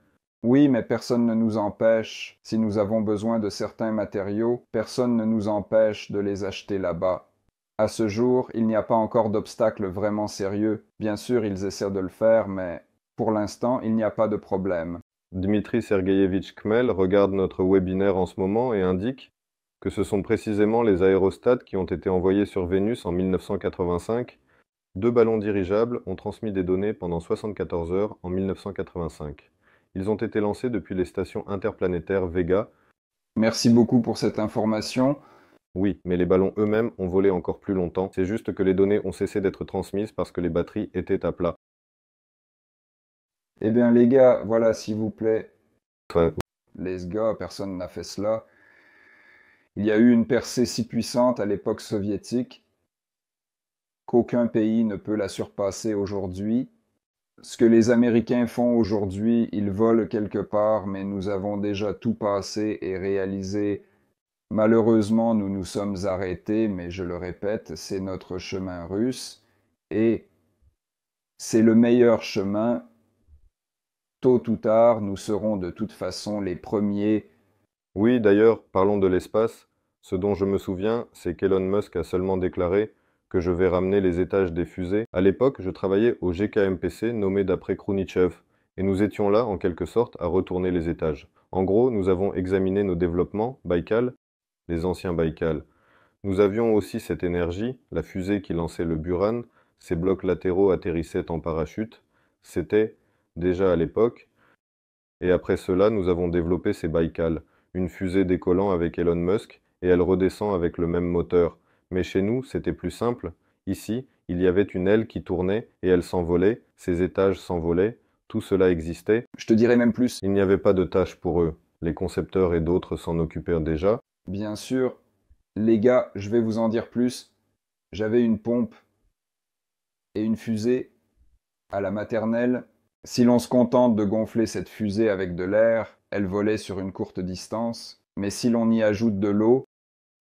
Oui, mais personne ne nous empêche. Si nous avons besoin de certains matériaux, personne ne nous empêche de les acheter là-bas. À ce jour, il n'y a pas encore d'obstacle vraiment sérieux. Bien sûr, ils essaient de le faire, mais pour l'instant, il n'y a pas de problème. Dmitri Sergeyevich Kmel regarde notre webinaire en ce moment et indique que ce sont précisément les aérostats qui ont été envoyés sur Vénus en 1985. Deux ballons dirigeables ont transmis des données pendant 74 heures en 1985. Ils ont été lancés depuis les stations interplanétaires Vega. Merci beaucoup pour cette information. Oui, mais les ballons eux-mêmes ont volé encore plus longtemps. C'est juste que les données ont cessé d'être transmises parce que les batteries étaient à plat. Eh bien les gars, voilà s'il vous plaît. Les gars, personne n'a fait cela. Il y a eu une percée si puissante à l'époque soviétique qu'aucun pays ne peut la surpasser aujourd'hui. Ce que les Américains font aujourd'hui, ils volent quelque part, mais nous avons déjà tout passé et réalisé Malheureusement, nous nous sommes arrêtés, mais je le répète, c'est notre chemin russe et c'est le meilleur chemin. Tôt ou tard, nous serons de toute façon les premiers. Oui, d'ailleurs, parlons de l'espace. Ce dont je me souviens, c'est qu'Elon Musk a seulement déclaré que je vais ramener les étages des fusées. À l'époque, je travaillais au GKMPC nommé d'après Khrunichev, et nous étions là, en quelque sorte, à retourner les étages. En gros, nous avons examiné nos développements, Baïkal, les anciens Baïkal. Nous avions aussi cette énergie, la fusée qui lançait le Buran, ses blocs latéraux atterrissaient en parachute. C'était, déjà à l'époque, et après cela, nous avons développé ces Baïkal, une fusée décollant avec Elon Musk, et elle redescend avec le même moteur. Mais chez nous, c'était plus simple. Ici, il y avait une aile qui tournait et elle s'envolait, ses étages s'envolaient, tout cela existait. Je te dirais même plus. Il n'y avait pas de tâche pour eux. Les concepteurs et d'autres s'en occupèrent déjà. Bien sûr, les gars, je vais vous en dire plus. J'avais une pompe et une fusée à la maternelle. Si l'on se contente de gonfler cette fusée avec de l'air, elle volait sur une courte distance, mais si l'on y ajoute de l'eau,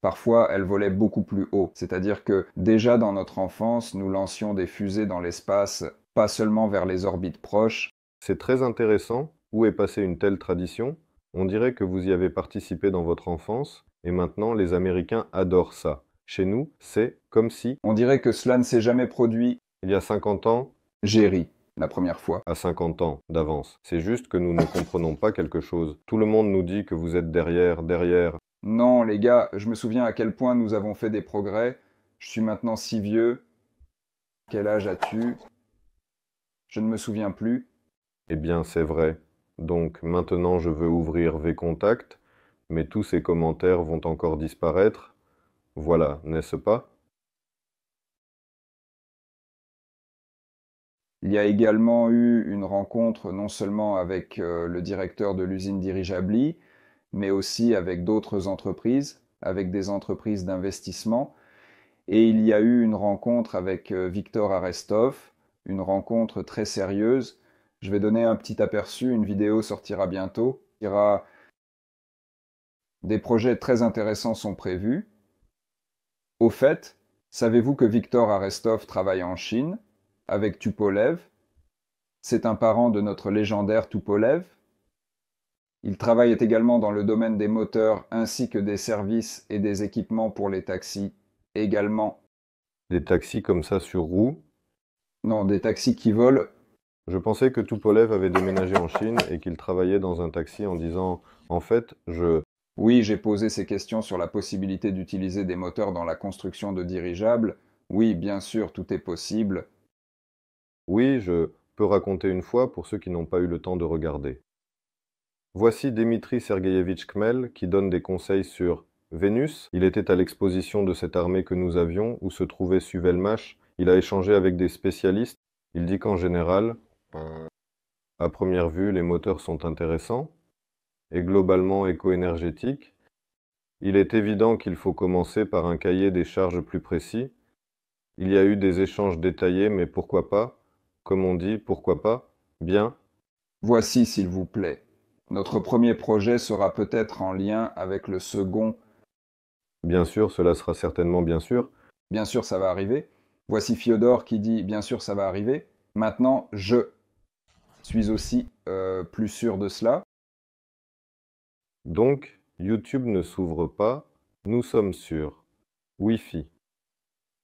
parfois elle volait beaucoup plus haut. C'est-à-dire que déjà dans notre enfance, nous lancions des fusées dans l'espace, pas seulement vers les orbites proches. C'est très intéressant. Où est passée une telle tradition On dirait que vous y avez participé dans votre enfance et maintenant, les Américains adorent ça. Chez nous, c'est comme si... On dirait que cela ne s'est jamais produit. Il y a 50 ans, j'ai ri la première fois. À 50 ans d'avance. C'est juste que nous ne comprenons pas quelque chose. Tout le monde nous dit que vous êtes derrière, derrière. Non, les gars, je me souviens à quel point nous avons fait des progrès. Je suis maintenant si vieux. Quel âge as-tu Je ne me souviens plus. Eh bien, c'est vrai. Donc maintenant, je veux ouvrir V-Contact mais tous ces commentaires vont encore disparaître, voilà, n'est-ce pas Il y a également eu une rencontre non seulement avec euh, le directeur de l'usine dirigeable, mais aussi avec d'autres entreprises, avec des entreprises d'investissement. Et il y a eu une rencontre avec euh, Victor Arestov, une rencontre très sérieuse. Je vais donner un petit aperçu, une vidéo sortira bientôt, des projets très intéressants sont prévus. Au fait, savez-vous que Victor Arestov travaille en Chine avec Tupolev C'est un parent de notre légendaire Tupolev. Il travaille également dans le domaine des moteurs ainsi que des services et des équipements pour les taxis également. Des taxis comme ça sur roues Non, des taxis qui volent. Je pensais que Tupolev avait déménagé en Chine et qu'il travaillait dans un taxi en disant En fait, je. Oui, j'ai posé ces questions sur la possibilité d'utiliser des moteurs dans la construction de dirigeables. Oui, bien sûr, tout est possible. Oui, je peux raconter une fois pour ceux qui n'ont pas eu le temps de regarder. Voici Dmitri Sergeyevich Kmel qui donne des conseils sur Vénus. Il était à l'exposition de cette armée que nous avions, où se trouvait Suvelmash. Il a échangé avec des spécialistes. Il dit qu'en général, euh, à première vue, les moteurs sont intéressants, et globalement éco-énergétique, il est évident qu'il faut commencer par un cahier des charges plus précis. Il y a eu des échanges détaillés, mais pourquoi pas Comme on dit, pourquoi pas Bien. Voici, s'il vous plaît. Notre premier projet sera peut-être en lien avec le second. Bien sûr, cela sera certainement bien sûr. Bien sûr, ça va arriver. Voici Fiodor qui dit Bien sûr, ça va arriver. Maintenant, je suis aussi euh, plus sûr de cela. Donc, YouTube ne s'ouvre pas, nous sommes sûrs. Wi-Fi.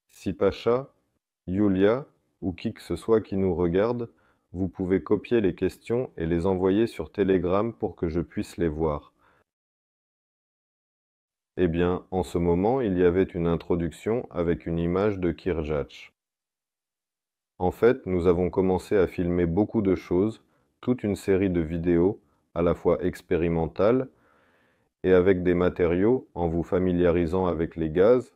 Si Pacha, Yulia ou qui que ce soit qui nous regarde, vous pouvez copier les questions et les envoyer sur Telegram pour que je puisse les voir. Eh bien, en ce moment, il y avait une introduction avec une image de Kirjach. En fait, nous avons commencé à filmer beaucoup de choses, toute une série de vidéos, à la fois expérimentales, et avec des matériaux en vous familiarisant avec les gaz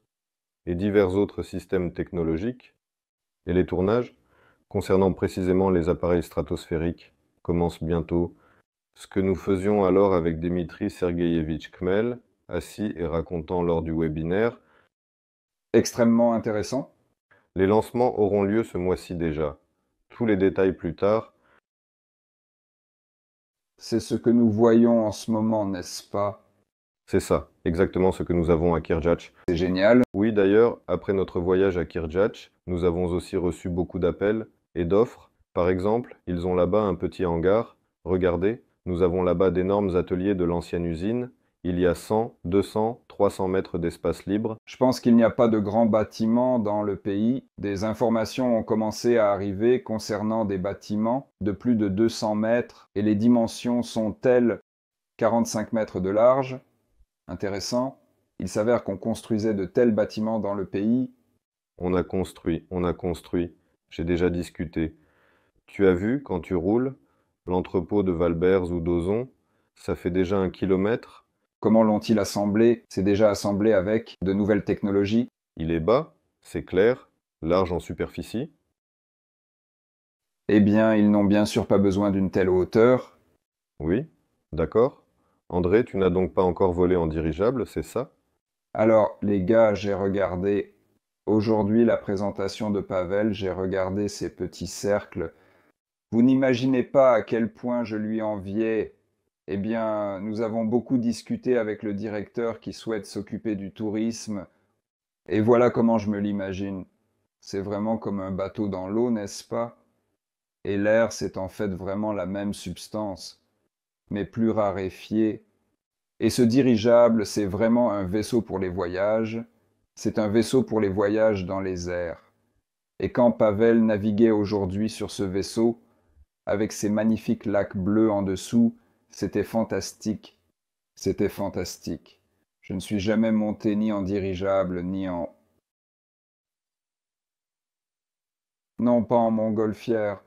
et divers autres systèmes technologiques, et les tournages, concernant précisément les appareils stratosphériques, commencent bientôt, ce que nous faisions alors avec Dmitri Sergeyevich Kmel, assis et racontant lors du webinaire. Extrêmement intéressant. Les lancements auront lieu ce mois-ci déjà. Tous les détails plus tard, c'est ce que nous voyons en ce moment, n'est-ce pas c'est ça, exactement ce que nous avons à Kirjach. C'est génial. Oui, d'ailleurs, après notre voyage à Kirjach, nous avons aussi reçu beaucoup d'appels et d'offres. Par exemple, ils ont là-bas un petit hangar. Regardez, nous avons là-bas d'énormes ateliers de l'ancienne usine. Il y a 100, 200, 300 mètres d'espace libre. Je pense qu'il n'y a pas de grands bâtiments dans le pays. Des informations ont commencé à arriver concernant des bâtiments de plus de 200 mètres et les dimensions sont telles 45 mètres de large, Intéressant, il s'avère qu'on construisait de tels bâtiments dans le pays. On a construit, on a construit, j'ai déjà discuté. Tu as vu, quand tu roules, l'entrepôt de Valbers ou d'Ozon, ça fait déjà un kilomètre. Comment l'ont-ils assemblé C'est déjà assemblé avec de nouvelles technologies Il est bas, c'est clair, large en superficie. Eh bien, ils n'ont bien sûr pas besoin d'une telle hauteur. Oui, d'accord. André, tu n'as donc pas encore volé en dirigeable, c'est ça Alors, les gars, j'ai regardé aujourd'hui la présentation de Pavel, j'ai regardé ses petits cercles. Vous n'imaginez pas à quel point je lui enviais. Eh bien, nous avons beaucoup discuté avec le directeur qui souhaite s'occuper du tourisme, et voilà comment je me l'imagine. C'est vraiment comme un bateau dans l'eau, n'est-ce pas Et l'air, c'est en fait vraiment la même substance mais plus raréfié. Et ce dirigeable, c'est vraiment un vaisseau pour les voyages, c'est un vaisseau pour les voyages dans les airs. Et quand Pavel naviguait aujourd'hui sur ce vaisseau, avec ses magnifiques lacs bleus en dessous, c'était fantastique. C'était fantastique. Je ne suis jamais monté ni en dirigeable, ni en... Non pas en montgolfière,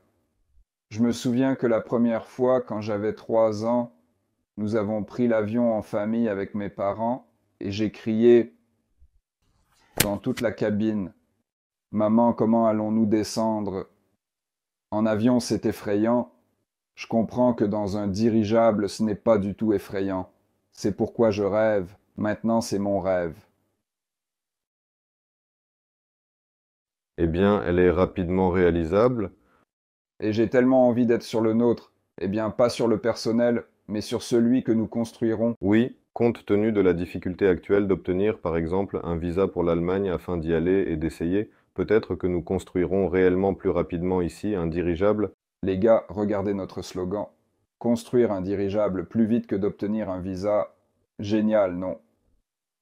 je me souviens que la première fois, quand j'avais trois ans, nous avons pris l'avion en famille avec mes parents et j'ai crié dans toute la cabine Maman, comment allons-nous descendre En avion, c'est effrayant. Je comprends que dans un dirigeable, ce n'est pas du tout effrayant. C'est pourquoi je rêve. Maintenant, c'est mon rêve. Eh bien, elle est rapidement réalisable et j'ai tellement envie d'être sur le nôtre, et eh bien pas sur le personnel, mais sur celui que nous construirons. Oui, compte tenu de la difficulté actuelle d'obtenir par exemple un visa pour l'Allemagne afin d'y aller et d'essayer, peut-être que nous construirons réellement plus rapidement ici un dirigeable. Les gars, regardez notre slogan. Construire un dirigeable plus vite que d'obtenir un visa, génial, non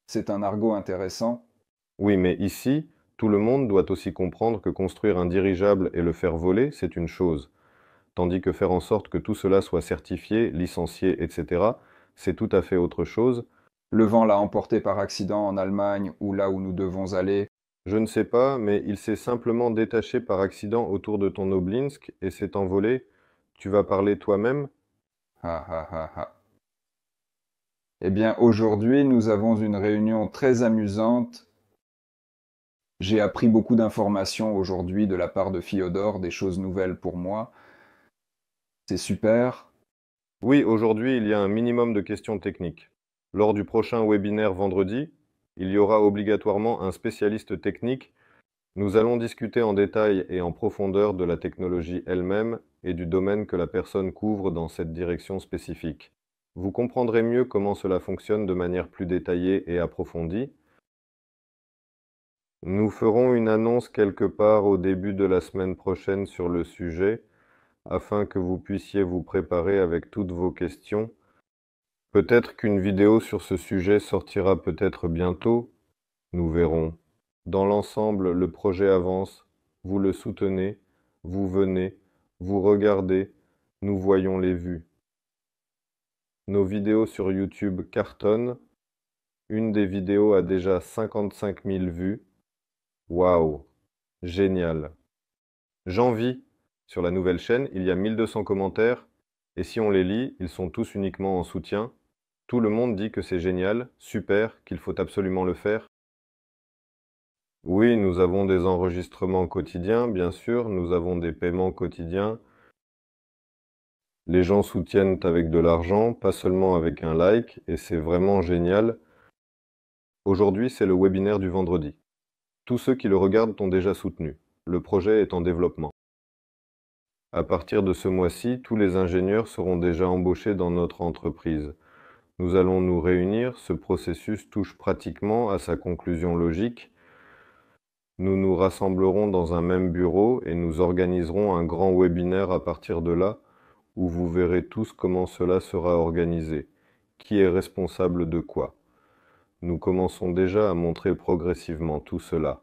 C'est un argot intéressant. Oui, mais ici, tout le monde doit aussi comprendre que construire un dirigeable et le faire voler, c'est une chose, tandis que faire en sorte que tout cela soit certifié, licencié, etc., c'est tout à fait autre chose. Le vent l'a emporté par accident en Allemagne ou là où nous devons aller. Je ne sais pas, mais il s'est simplement détaché par accident autour de ton Oblinsk et s'est envolé. Tu vas parler toi-même Ha ha ha ha. Eh bien, aujourd'hui, nous avons une réunion très amusante j'ai appris beaucoup d'informations aujourd'hui de la part de Fiodor, des choses nouvelles pour moi. C'est super. Oui, aujourd'hui, il y a un minimum de questions techniques. Lors du prochain webinaire vendredi, il y aura obligatoirement un spécialiste technique. Nous allons discuter en détail et en profondeur de la technologie elle-même et du domaine que la personne couvre dans cette direction spécifique. Vous comprendrez mieux comment cela fonctionne de manière plus détaillée et approfondie, nous ferons une annonce quelque part au début de la semaine prochaine sur le sujet, afin que vous puissiez vous préparer avec toutes vos questions. Peut-être qu'une vidéo sur ce sujet sortira peut-être bientôt, nous verrons. Dans l'ensemble, le projet avance, vous le soutenez, vous venez, vous regardez, nous voyons les vues. Nos vidéos sur YouTube cartonnent, une des vidéos a déjà 55 000 vues, Waouh, génial. J'envie. Sur la nouvelle chaîne, il y a 1200 commentaires, et si on les lit, ils sont tous uniquement en soutien. Tout le monde dit que c'est génial, super, qu'il faut absolument le faire. Oui, nous avons des enregistrements quotidiens, bien sûr, nous avons des paiements quotidiens. Les gens soutiennent avec de l'argent, pas seulement avec un like, et c'est vraiment génial. Aujourd'hui, c'est le webinaire du vendredi. Tous ceux qui le regardent ont déjà soutenu. Le projet est en développement. À partir de ce mois-ci, tous les ingénieurs seront déjà embauchés dans notre entreprise. Nous allons nous réunir, ce processus touche pratiquement à sa conclusion logique. Nous nous rassemblerons dans un même bureau et nous organiserons un grand webinaire à partir de là, où vous verrez tous comment cela sera organisé, qui est responsable de quoi nous commençons déjà à montrer progressivement tout cela.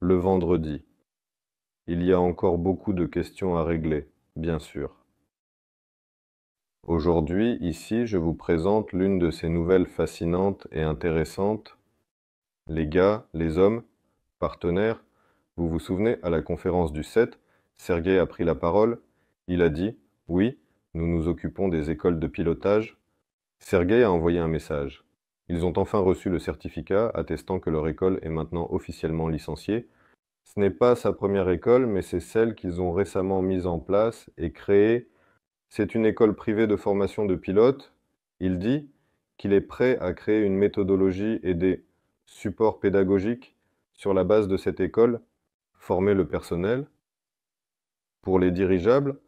Le vendredi. Il y a encore beaucoup de questions à régler, bien sûr. Aujourd'hui, ici, je vous présente l'une de ces nouvelles fascinantes et intéressantes. Les gars, les hommes, partenaires, vous vous souvenez, à la conférence du 7, Sergei a pris la parole. Il a dit « Oui, nous nous occupons des écoles de pilotage. » Sergueï a envoyé un message. Ils ont enfin reçu le certificat attestant que leur école est maintenant officiellement licenciée. Ce n'est pas sa première école, mais c'est celle qu'ils ont récemment mise en place et créée. C'est une école privée de formation de pilotes. Il dit qu'il est prêt à créer une méthodologie et des supports pédagogiques sur la base de cette école, former le personnel pour les dirigeables,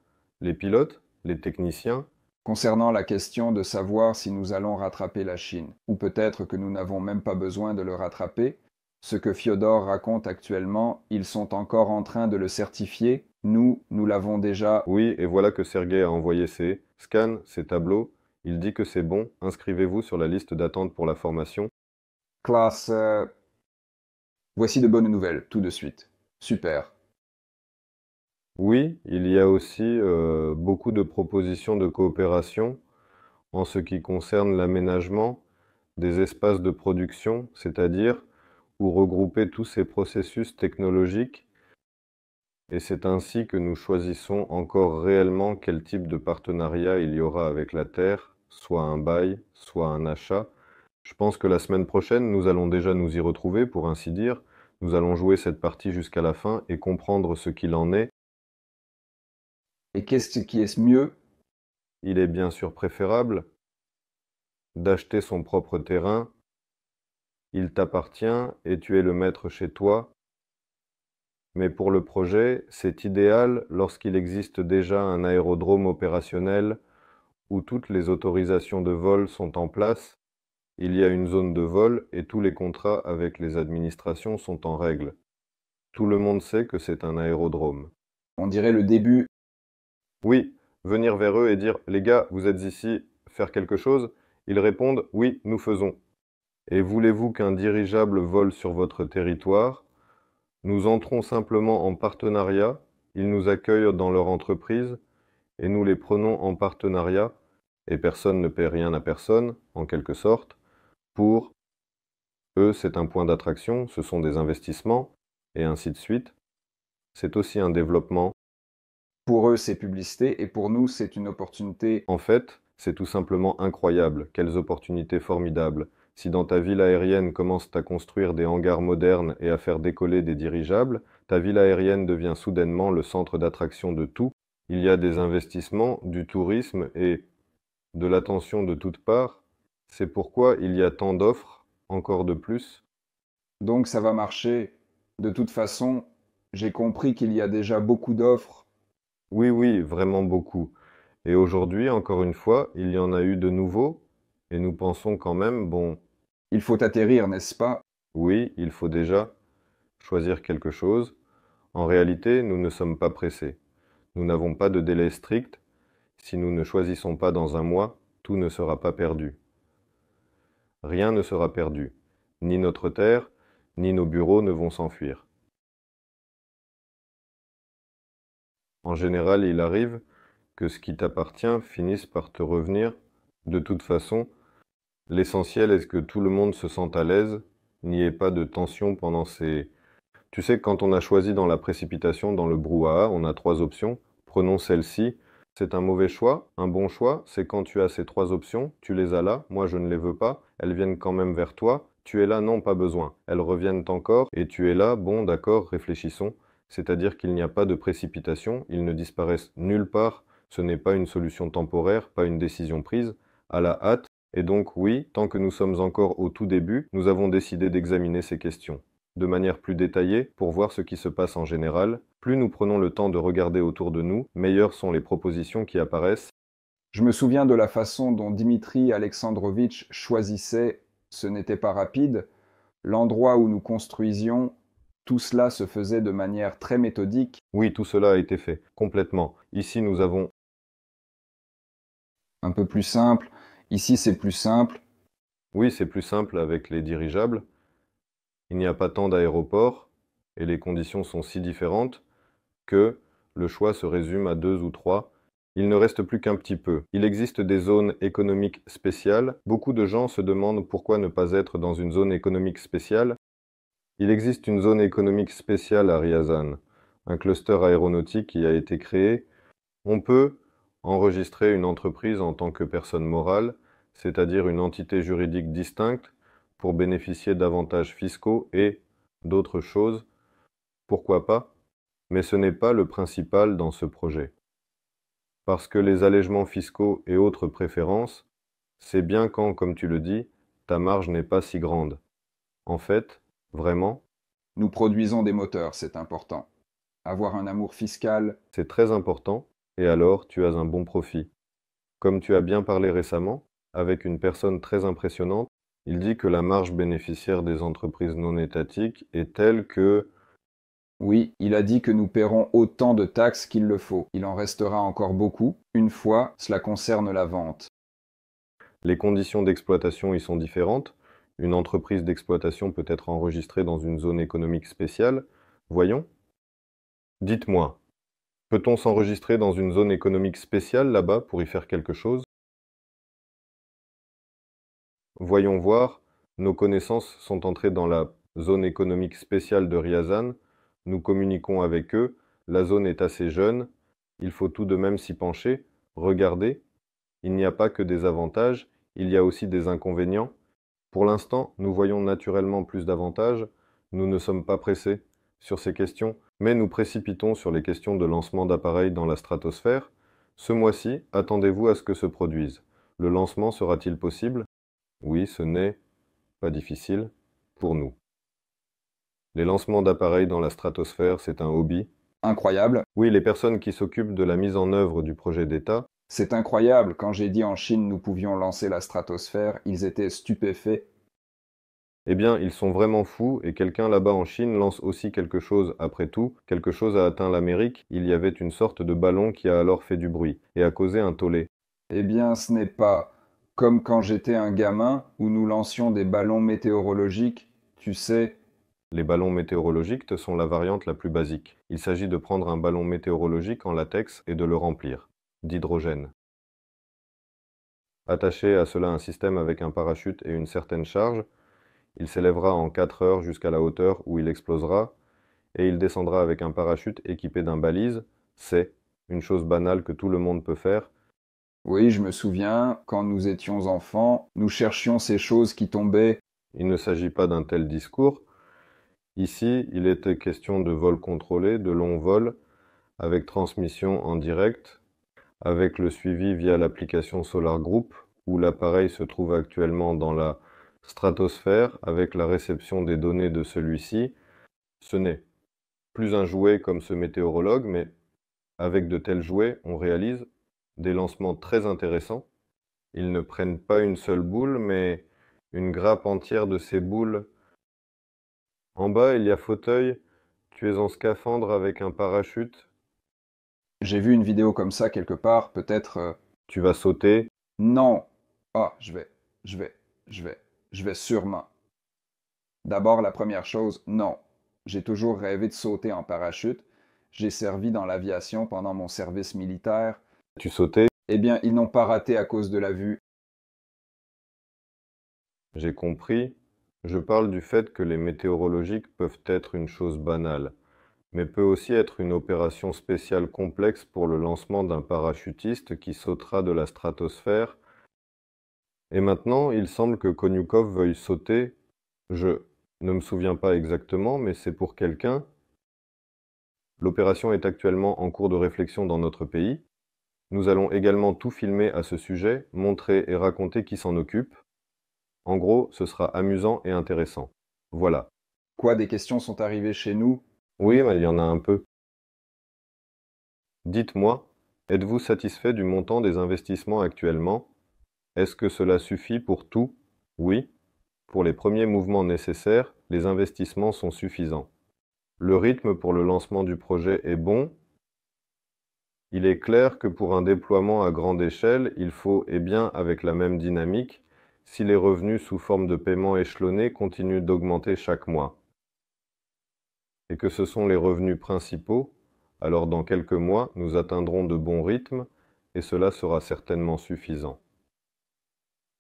les pilotes, les techniciens, concernant la question de savoir si nous allons rattraper la Chine, ou peut-être que nous n'avons même pas besoin de le rattraper, ce que Fiodor raconte actuellement, ils sont encore en train de le certifier, nous, nous l'avons déjà. Oui, et voilà que Sergueï a envoyé ses scans, ses tableaux, il dit que c'est bon, inscrivez-vous sur la liste d'attente pour la formation. Classe. Euh, voici de bonnes nouvelles, tout de suite. Super. Oui, il y a aussi euh, beaucoup de propositions de coopération en ce qui concerne l'aménagement des espaces de production, c'est-à-dire où regrouper tous ces processus technologiques, et c'est ainsi que nous choisissons encore réellement quel type de partenariat il y aura avec la Terre, soit un bail, soit un achat. Je pense que la semaine prochaine, nous allons déjà nous y retrouver, pour ainsi dire, nous allons jouer cette partie jusqu'à la fin et comprendre ce qu'il en est et qu'est-ce qui est mieux Il est bien sûr préférable d'acheter son propre terrain. Il t'appartient et tu es le maître chez toi. Mais pour le projet, c'est idéal lorsqu'il existe déjà un aérodrome opérationnel où toutes les autorisations de vol sont en place, il y a une zone de vol et tous les contrats avec les administrations sont en règle. Tout le monde sait que c'est un aérodrome. On dirait le début oui, venir vers eux et dire Les gars, vous êtes ici, faire quelque chose Ils répondent Oui, nous faisons. Et voulez-vous qu'un dirigeable vole sur votre territoire Nous entrons simplement en partenariat, ils nous accueillent dans leur entreprise et nous les prenons en partenariat, et personne ne paie rien à personne, en quelque sorte, pour eux, c'est un point d'attraction, ce sont des investissements, et ainsi de suite. C'est aussi un développement pour eux, c'est publicité et pour nous, c'est une opportunité. En fait, c'est tout simplement incroyable. Quelles opportunités formidables. Si dans ta ville aérienne commencent à construire des hangars modernes et à faire décoller des dirigeables, ta ville aérienne devient soudainement le centre d'attraction de tout. Il y a des investissements, du tourisme et de l'attention de toutes parts. C'est pourquoi il y a tant d'offres, encore de plus. Donc ça va marcher. De toute façon, j'ai compris qu'il y a déjà beaucoup d'offres oui, oui, vraiment beaucoup. Et aujourd'hui, encore une fois, il y en a eu de nouveaux, et nous pensons quand même, bon, Il faut atterrir, n'est-ce pas oui, il faut déjà choisir quelque chose. En réalité, nous ne sommes pas pressés. Nous n'avons pas de délai strict. Si nous ne choisissons pas dans un mois, tout ne sera pas perdu. Rien ne sera perdu. Ni notre terre, ni nos bureaux ne vont s'enfuir. En général, il arrive que ce qui t'appartient finisse par te revenir. De toute façon, l'essentiel est que tout le monde se sente à l'aise, n'y ait pas de tension pendant ces... Tu sais, quand on a choisi dans la précipitation, dans le brouhaha, on a trois options. Prenons celle-ci. C'est un mauvais choix. Un bon choix, c'est quand tu as ces trois options, tu les as là, moi je ne les veux pas, elles viennent quand même vers toi. Tu es là, non, pas besoin. Elles reviennent encore, et tu es là, bon, d'accord, réfléchissons c'est-à-dire qu'il n'y a pas de précipitation, ils ne disparaissent nulle part, ce n'est pas une solution temporaire, pas une décision prise, à la hâte, et donc oui, tant que nous sommes encore au tout début, nous avons décidé d'examiner ces questions de manière plus détaillée pour voir ce qui se passe en général. Plus nous prenons le temps de regarder autour de nous, meilleures sont les propositions qui apparaissent. Je me souviens de la façon dont Dimitri Alexandrovitch choisissait, ce n'était pas rapide, l'endroit où nous construisions tout cela se faisait de manière très méthodique. Oui, tout cela a été fait, complètement. Ici, nous avons un peu plus simple. Ici, c'est plus simple. Oui, c'est plus simple avec les dirigeables. Il n'y a pas tant d'aéroports et les conditions sont si différentes que le choix se résume à deux ou trois. Il ne reste plus qu'un petit peu. Il existe des zones économiques spéciales. Beaucoup de gens se demandent pourquoi ne pas être dans une zone économique spéciale il existe une zone économique spéciale à Riazan, un cluster aéronautique qui a été créé. On peut enregistrer une entreprise en tant que personne morale, c'est-à-dire une entité juridique distincte, pour bénéficier d'avantages fiscaux et d'autres choses, pourquoi pas, mais ce n'est pas le principal dans ce projet. Parce que les allègements fiscaux et autres préférences, c'est bien quand, comme tu le dis, ta marge n'est pas si grande. En fait, Vraiment Nous produisons des moteurs, c'est important. Avoir un amour fiscal. C'est très important, et alors tu as un bon profit. Comme tu as bien parlé récemment, avec une personne très impressionnante, il dit que la marge bénéficiaire des entreprises non étatiques est telle que... Oui, il a dit que nous paierons autant de taxes qu'il le faut. Il en restera encore beaucoup, une fois, cela concerne la vente. Les conditions d'exploitation y sont différentes, une entreprise d'exploitation peut être enregistrée dans une zone économique spéciale. Voyons. Dites-moi, peut-on s'enregistrer dans une zone économique spéciale là-bas pour y faire quelque chose Voyons voir, nos connaissances sont entrées dans la zone économique spéciale de Riazan, nous communiquons avec eux, la zone est assez jeune, il faut tout de même s'y pencher, regardez, il n'y a pas que des avantages, il y a aussi des inconvénients. Pour l'instant, nous voyons naturellement plus d'avantages, nous ne sommes pas pressés sur ces questions, mais nous précipitons sur les questions de lancement d'appareils dans la stratosphère. Ce mois-ci, attendez-vous à ce que se produise. Le lancement sera-t-il possible Oui, ce n'est pas difficile pour nous. Les lancements d'appareils dans la stratosphère, c'est un hobby. Incroyable. Oui, les personnes qui s'occupent de la mise en œuvre du projet d'État c'est incroyable, quand j'ai dit en Chine nous pouvions lancer la stratosphère, ils étaient stupéfaits. Eh bien, ils sont vraiment fous, et quelqu'un là-bas en Chine lance aussi quelque chose, après tout, quelque chose a atteint l'Amérique, il y avait une sorte de ballon qui a alors fait du bruit, et a causé un tollé. Eh bien, ce n'est pas comme quand j'étais un gamin, où nous lancions des ballons météorologiques, tu sais, les ballons météorologiques sont la variante la plus basique. Il s'agit de prendre un ballon météorologique en latex et de le remplir d'hydrogène. Attaché à cela un système avec un parachute et une certaine charge, il s'élèvera en 4 heures jusqu'à la hauteur où il explosera, et il descendra avec un parachute équipé d'un balise. C'est une chose banale que tout le monde peut faire. Oui, je me souviens, quand nous étions enfants, nous cherchions ces choses qui tombaient. Il ne s'agit pas d'un tel discours. Ici, il était question de vol contrôlé, de long vol, avec transmission en direct, avec le suivi via l'application Solar Group, où l'appareil se trouve actuellement dans la stratosphère avec la réception des données de celui-ci. Ce n'est plus un jouet comme ce météorologue, mais avec de tels jouets, on réalise des lancements très intéressants. Ils ne prennent pas une seule boule, mais une grappe entière de ces boules. En bas, il y a fauteuil. Tu es en scaphandre avec un parachute j'ai vu une vidéo comme ça quelque part, peut-être. Euh, tu vas sauter. Non. Ah, je vais, je vais, je vais, je vais sûrement. D'abord, la première chose, non. J'ai toujours rêvé de sauter en parachute. J'ai servi dans l'aviation pendant mon service militaire. Tu sautais. Eh bien, ils n'ont pas raté à cause de la vue. J'ai compris. Je parle du fait que les météorologiques peuvent être une chose banale, mais peut aussi être une opération spéciale complexe pour le lancement d'un parachutiste qui sautera de la stratosphère. Et maintenant, il semble que Konyukov veuille sauter, je ne me souviens pas exactement, mais c'est pour quelqu'un. L'opération est actuellement en cours de réflexion dans notre pays. Nous allons également tout filmer à ce sujet, montrer et raconter qui s'en occupe. En gros, ce sera amusant et intéressant. Voilà. Quoi des questions sont arrivées chez nous oui, il y en a un peu. Dites-moi, êtes-vous satisfait du montant des investissements actuellement? Est-ce que cela suffit pour tout? Oui. Pour les premiers mouvements nécessaires, les investissements sont suffisants. Le rythme pour le lancement du projet est bon. Il est clair que pour un déploiement à grande échelle, il faut, et bien avec la même dynamique, si les revenus sous forme de paiement échelonnés continuent d'augmenter chaque mois et que ce sont les revenus principaux, alors dans quelques mois, nous atteindrons de bons rythmes et cela sera certainement suffisant.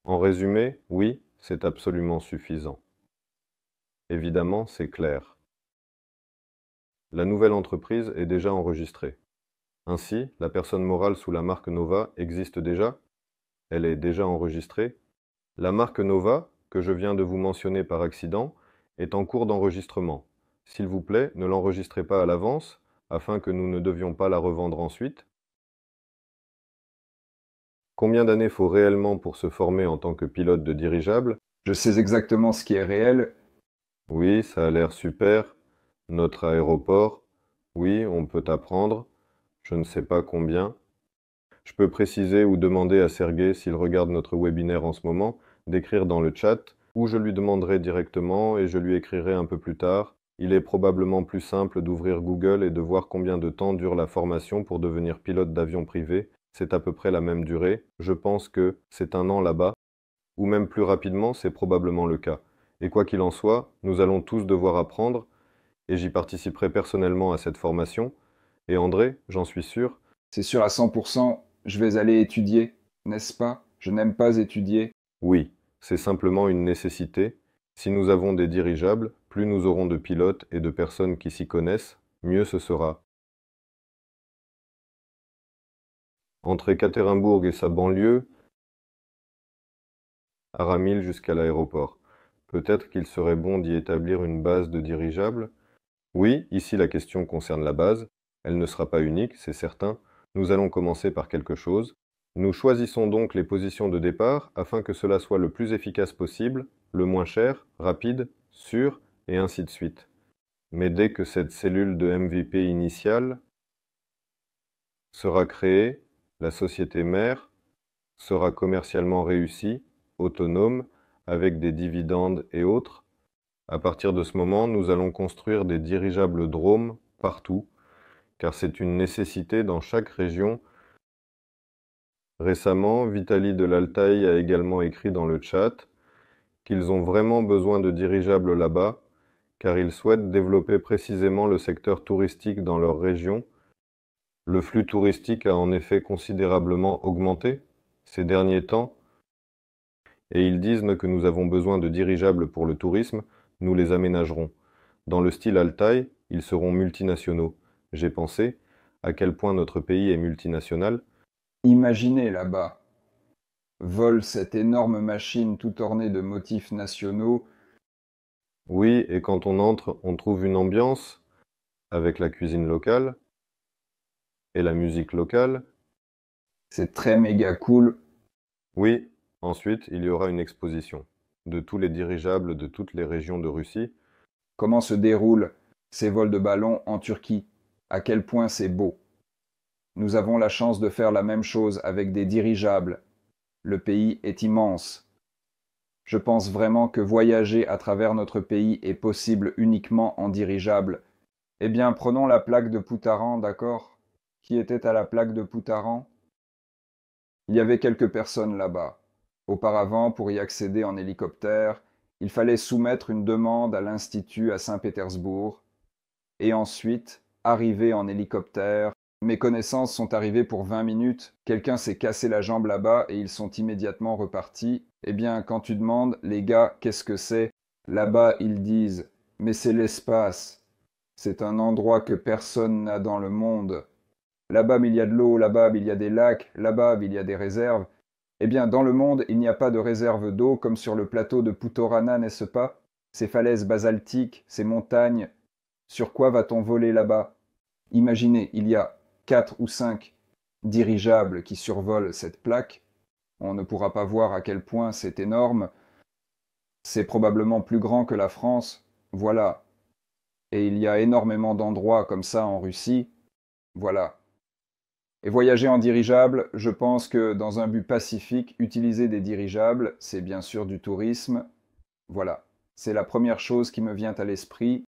En résumé, oui, c'est absolument suffisant. Évidemment, c'est clair. La nouvelle entreprise est déjà enregistrée. Ainsi, la personne morale sous la marque Nova existe déjà, elle est déjà enregistrée. La marque Nova, que je viens de vous mentionner par accident, est en cours d'enregistrement. S'il vous plaît, ne l'enregistrez pas à l'avance, afin que nous ne devions pas la revendre ensuite. Combien d'années faut réellement pour se former en tant que pilote de dirigeable Je sais exactement ce qui est réel. Oui, ça a l'air super. Notre aéroport. Oui, on peut apprendre. Je ne sais pas combien. Je peux préciser ou demander à Sergei, s'il regarde notre webinaire en ce moment, d'écrire dans le chat, ou je lui demanderai directement et je lui écrirai un peu plus tard il est probablement plus simple d'ouvrir Google et de voir combien de temps dure la formation pour devenir pilote d'avion privé, c'est à peu près la même durée, je pense que c'est un an là-bas, ou même plus rapidement, c'est probablement le cas. Et quoi qu'il en soit, nous allons tous devoir apprendre, et j'y participerai personnellement à cette formation, et André, j'en suis sûr. C'est sûr à 100%, je vais aller étudier, n'est-ce pas Je n'aime pas étudier. Oui, c'est simplement une nécessité. Si nous avons des dirigeables, plus nous aurons de pilotes et de personnes qui s'y connaissent, mieux ce sera. Entre Ekaterinbourg et sa banlieue, Aramil jusqu'à l'aéroport. Peut-être qu'il serait bon d'y établir une base de dirigeables Oui, ici la question concerne la base. Elle ne sera pas unique, c'est certain. Nous allons commencer par quelque chose. Nous choisissons donc les positions de départ afin que cela soit le plus efficace possible, le moins cher, rapide, sûr et ainsi de suite. Mais dès que cette cellule de MVP initiale sera créée, la société mère sera commercialement réussie, autonome, avec des dividendes et autres. À partir de ce moment, nous allons construire des dirigeables drômes partout, car c'est une nécessité dans chaque région. Récemment, Vitali de l'Altaï a également écrit dans le chat qu'ils ont vraiment besoin de dirigeables là-bas car ils souhaitent développer précisément le secteur touristique dans leur région. Le flux touristique a en effet considérablement augmenté ces derniers temps, et ils disent que nous avons besoin de dirigeables pour le tourisme, nous les aménagerons. Dans le style Altaï, ils seront multinationaux. J'ai pensé à quel point notre pays est multinational. Imaginez là-bas. Vole cette énorme machine tout ornée de motifs nationaux oui, et quand on entre, on trouve une ambiance avec la cuisine locale et la musique locale. C'est très méga cool. Oui, ensuite, il y aura une exposition de tous les dirigeables de toutes les régions de Russie. Comment se déroulent ces vols de ballons en Turquie À quel point c'est beau Nous avons la chance de faire la même chose avec des dirigeables. Le pays est immense. Je pense vraiment que voyager à travers notre pays est possible uniquement en dirigeable. Eh bien, prenons la plaque de Poutaran, d'accord Qui était à la plaque de Poutaran Il y avait quelques personnes là-bas. Auparavant, pour y accéder en hélicoptère, il fallait soumettre une demande à l'Institut à Saint-Pétersbourg, et ensuite arriver en hélicoptère. Mes connaissances sont arrivées pour 20 minutes, quelqu'un s'est cassé la jambe là-bas et ils sont immédiatement repartis, eh bien, quand tu demandes, les gars, qu'est-ce que c'est Là-bas, ils disent, mais c'est l'espace. C'est un endroit que personne n'a dans le monde. Là-bas, il y a de l'eau, là-bas, il y a des lacs, là-bas, il y a des réserves. Eh bien, dans le monde, il n'y a pas de réserve d'eau comme sur le plateau de Putorana, n'est-ce pas Ces falaises basaltiques, ces montagnes. Sur quoi va-t-on voler là-bas Imaginez, il y a quatre ou cinq dirigeables qui survolent cette plaque on ne pourra pas voir à quel point c'est énorme. C'est probablement plus grand que la France. Voilà. Et il y a énormément d'endroits comme ça en Russie. Voilà. Et voyager en dirigeable, je pense que dans un but pacifique, utiliser des dirigeables, c'est bien sûr du tourisme. Voilà. C'est la première chose qui me vient à l'esprit.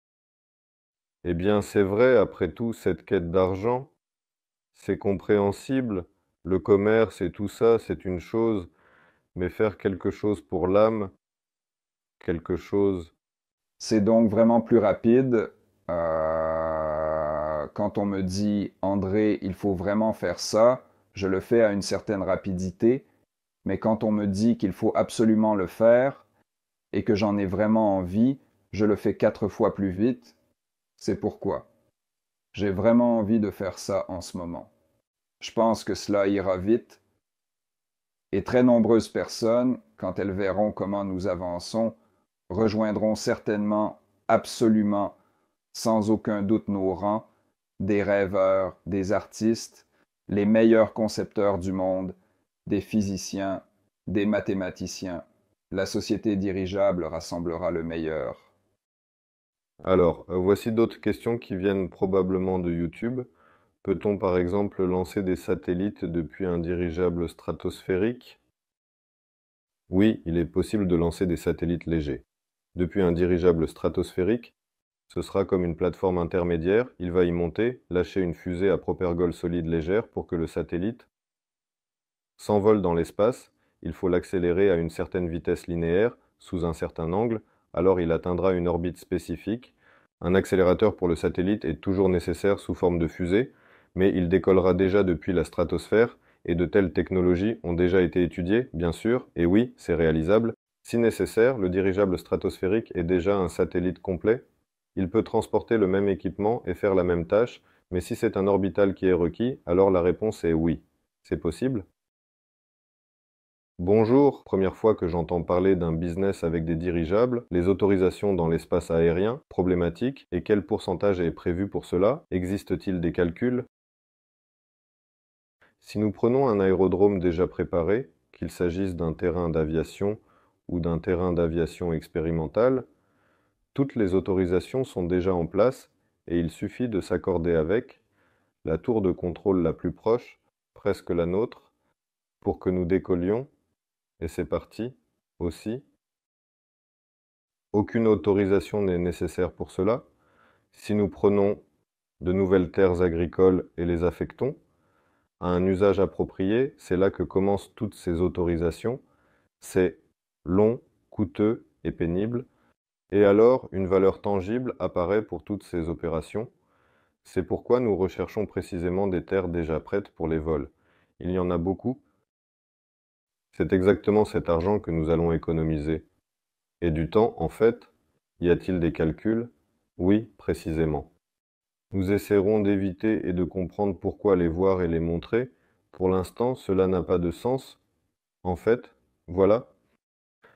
Eh bien, c'est vrai, après tout, cette quête d'argent, c'est compréhensible. Le commerce et tout ça, c'est une chose, mais faire quelque chose pour l'âme, quelque chose. C'est donc vraiment plus rapide. Euh, quand on me dit, André, il faut vraiment faire ça, je le fais à une certaine rapidité, mais quand on me dit qu'il faut absolument le faire, et que j'en ai vraiment envie, je le fais quatre fois plus vite. C'est pourquoi. J'ai vraiment envie de faire ça en ce moment. Je pense que cela ira vite et très nombreuses personnes, quand elles verront comment nous avançons, rejoindront certainement, absolument, sans aucun doute nos rangs, des rêveurs, des artistes, les meilleurs concepteurs du monde, des physiciens, des mathématiciens. La société dirigeable rassemblera le meilleur. Alors, euh, voici d'autres questions qui viennent probablement de YouTube. Peut-on par exemple lancer des satellites depuis un dirigeable stratosphérique Oui, il est possible de lancer des satellites légers. Depuis un dirigeable stratosphérique, ce sera comme une plateforme intermédiaire, il va y monter, lâcher une fusée à propergol solide légère pour que le satellite s'envole dans l'espace, il faut l'accélérer à une certaine vitesse linéaire, sous un certain angle, alors il atteindra une orbite spécifique. Un accélérateur pour le satellite est toujours nécessaire sous forme de fusée, mais il décollera déjà depuis la stratosphère, et de telles technologies ont déjà été étudiées, bien sûr, et oui, c'est réalisable. Si nécessaire, le dirigeable stratosphérique est déjà un satellite complet. Il peut transporter le même équipement et faire la même tâche, mais si c'est un orbital qui est requis, alors la réponse est oui. C'est possible Bonjour, première fois que j'entends parler d'un business avec des dirigeables, les autorisations dans l'espace aérien, problématique, et quel pourcentage est prévu pour cela Existe-t-il des calculs si nous prenons un aérodrome déjà préparé, qu'il s'agisse d'un terrain d'aviation ou d'un terrain d'aviation expérimental, toutes les autorisations sont déjà en place et il suffit de s'accorder avec la tour de contrôle la plus proche, presque la nôtre, pour que nous décollions, et c'est parti, aussi. Aucune autorisation n'est nécessaire pour cela. Si nous prenons de nouvelles terres agricoles et les affectons, à un usage approprié, c'est là que commencent toutes ces autorisations. C'est long, coûteux et pénible. Et alors, une valeur tangible apparaît pour toutes ces opérations. C'est pourquoi nous recherchons précisément des terres déjà prêtes pour les vols. Il y en a beaucoup. C'est exactement cet argent que nous allons économiser. Et du temps, en fait Y a-t-il des calculs Oui, précisément. Nous essaierons d'éviter et de comprendre pourquoi les voir et les montrer. Pour l'instant, cela n'a pas de sens. En fait, voilà.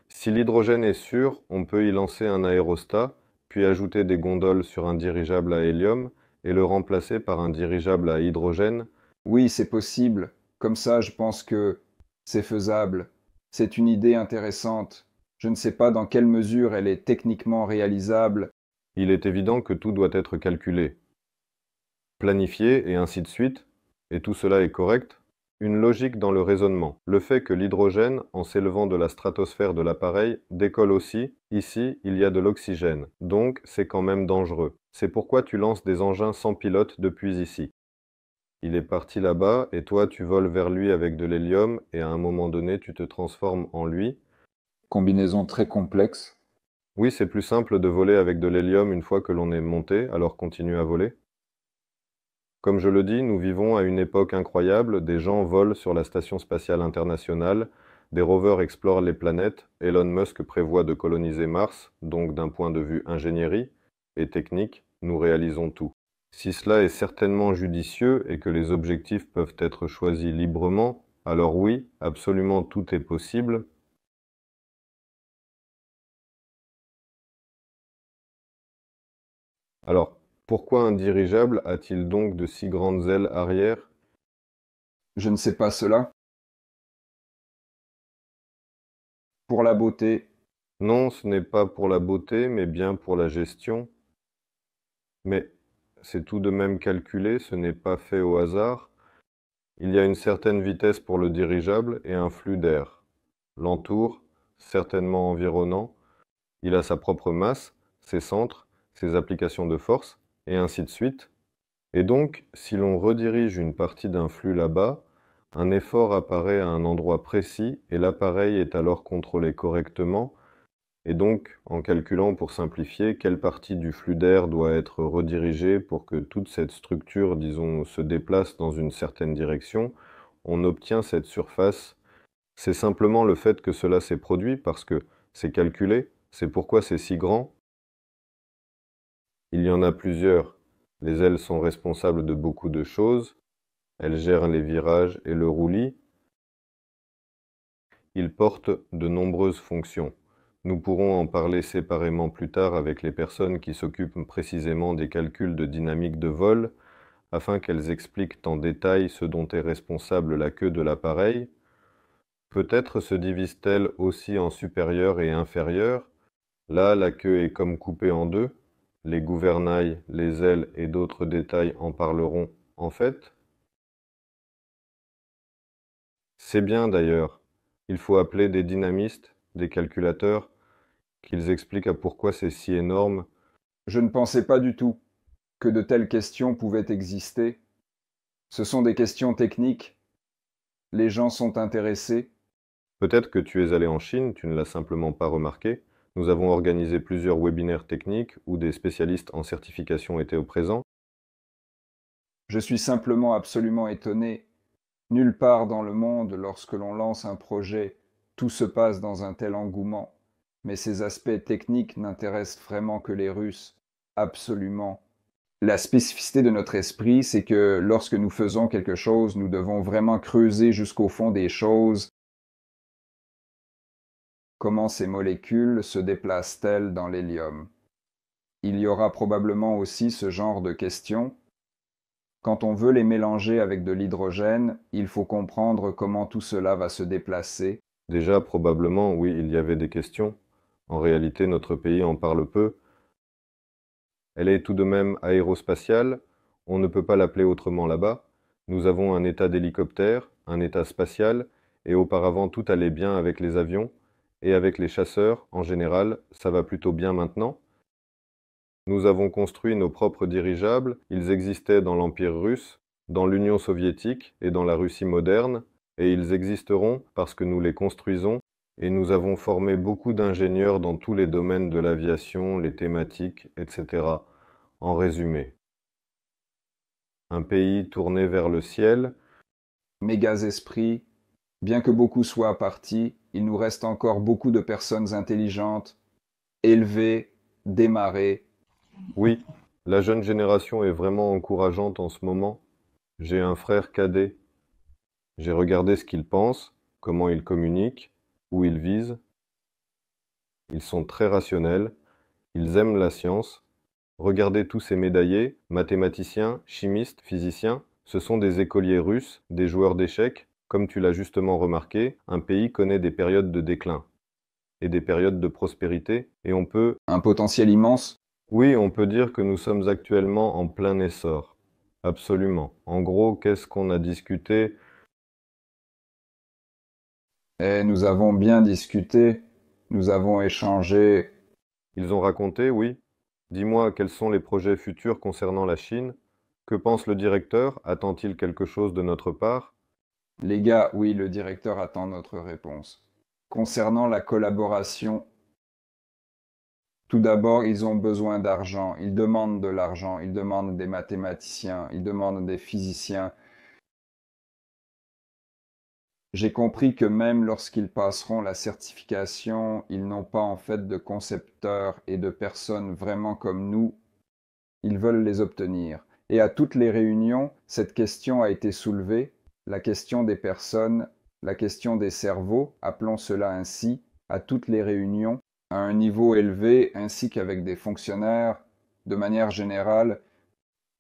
Si l'hydrogène est sûr, on peut y lancer un aérostat, puis ajouter des gondoles sur un dirigeable à hélium et le remplacer par un dirigeable à hydrogène. Oui, c'est possible. Comme ça, je pense que c'est faisable. C'est une idée intéressante. Je ne sais pas dans quelle mesure elle est techniquement réalisable. Il est évident que tout doit être calculé planifier et ainsi de suite, et tout cela est correct, une logique dans le raisonnement. Le fait que l'hydrogène, en s'élevant de la stratosphère de l'appareil, décolle aussi, ici il y a de l'oxygène, donc c'est quand même dangereux. C'est pourquoi tu lances des engins sans pilote depuis ici. Il est parti là-bas et toi tu voles vers lui avec de l'hélium et à un moment donné tu te transformes en lui. Combinaison très complexe. Oui, c'est plus simple de voler avec de l'hélium une fois que l'on est monté, alors continue à voler. Comme je le dis, nous vivons à une époque incroyable, des gens volent sur la Station spatiale internationale, des rovers explorent les planètes, Elon Musk prévoit de coloniser Mars, donc d'un point de vue ingénierie et technique, nous réalisons tout. Si cela est certainement judicieux et que les objectifs peuvent être choisis librement, alors oui, absolument tout est possible, Alors, pourquoi un dirigeable a-t-il donc de si grandes ailes arrière Je ne sais pas cela. Pour la beauté. Non, ce n'est pas pour la beauté, mais bien pour la gestion. Mais c'est tout de même calculé, ce n'est pas fait au hasard. Il y a une certaine vitesse pour le dirigeable et un flux d'air. L'entour, certainement environnant. Il a sa propre masse, ses centres, ses applications de force, et ainsi de suite. Et donc, si l'on redirige une partie d'un flux là-bas, un effort apparaît à un endroit précis et l'appareil est alors contrôlé correctement, et donc, en calculant pour simplifier, quelle partie du flux d'air doit être redirigée pour que toute cette structure, disons, se déplace dans une certaine direction, on obtient cette surface. C'est simplement le fait que cela s'est produit parce que c'est calculé, c'est pourquoi c'est si grand, il y en a plusieurs. Les ailes sont responsables de beaucoup de choses. Elles gèrent les virages et le roulis. Ils portent de nombreuses fonctions. Nous pourrons en parler séparément plus tard avec les personnes qui s'occupent précisément des calculs de dynamique de vol, afin qu'elles expliquent en détail ce dont est responsable la queue de l'appareil. Peut-être se divise-t-elle aussi en supérieure et inférieure. Là, la queue est comme coupée en deux les gouvernails, les ailes et d'autres détails en parleront, en fait C'est bien d'ailleurs, il faut appeler des dynamistes, des calculateurs, qu'ils expliquent à pourquoi c'est si énorme. Je ne pensais pas du tout que de telles questions pouvaient exister. Ce sont des questions techniques. Les gens sont intéressés. Peut-être que tu es allé en Chine, tu ne l'as simplement pas remarqué. Nous avons organisé plusieurs webinaires techniques où des spécialistes en certification étaient au présent. Je suis simplement absolument étonné. Nulle part dans le monde, lorsque l'on lance un projet, tout se passe dans un tel engouement. Mais ces aspects techniques n'intéressent vraiment que les Russes. Absolument. La spécificité de notre esprit, c'est que lorsque nous faisons quelque chose, nous devons vraiment creuser jusqu'au fond des choses Comment ces molécules se déplacent-elles dans l'hélium Il y aura probablement aussi ce genre de questions. Quand on veut les mélanger avec de l'hydrogène, il faut comprendre comment tout cela va se déplacer. Déjà, probablement, oui, il y avait des questions. En réalité, notre pays en parle peu. Elle est tout de même aérospatiale, on ne peut pas l'appeler autrement là-bas. Nous avons un état d'hélicoptère, un état spatial, et auparavant tout allait bien avec les avions, et avec les chasseurs, en général, ça va plutôt bien maintenant. Nous avons construit nos propres dirigeables, ils existaient dans l'Empire russe, dans l'Union soviétique et dans la Russie moderne, et ils existeront parce que nous les construisons, et nous avons formé beaucoup d'ingénieurs dans tous les domaines de l'aviation, les thématiques, etc. En résumé, un pays tourné vers le ciel, mégas esprits, bien que beaucoup soient partis, il nous reste encore beaucoup de personnes intelligentes, élevées, démarrées. Oui, la jeune génération est vraiment encourageante en ce moment. J'ai un frère cadet. J'ai regardé ce qu'il pense, comment il communique, où il vise. Ils sont très rationnels, ils aiment la science. Regardez tous ces médaillés, mathématiciens, chimistes, physiciens, ce sont des écoliers russes, des joueurs d'échecs, comme tu l'as justement remarqué, un pays connaît des périodes de déclin et des périodes de prospérité, et on peut... Un potentiel immense Oui, on peut dire que nous sommes actuellement en plein essor. Absolument. En gros, qu'est-ce qu'on a discuté Eh, nous avons bien discuté, nous avons échangé. Ils ont raconté, oui. Dis-moi, quels sont les projets futurs concernant la Chine Que pense le directeur Attend-il quelque chose de notre part les gars, oui, le directeur attend notre réponse. Concernant la collaboration, tout d'abord, ils ont besoin d'argent, ils demandent de l'argent, ils demandent des mathématiciens, ils demandent des physiciens. J'ai compris que même lorsqu'ils passeront la certification, ils n'ont pas en fait de concepteurs et de personnes vraiment comme nous. Ils veulent les obtenir. Et à toutes les réunions, cette question a été soulevée la question des personnes, la question des cerveaux, appelons cela ainsi, à toutes les réunions, à un niveau élevé, ainsi qu'avec des fonctionnaires, de manière générale,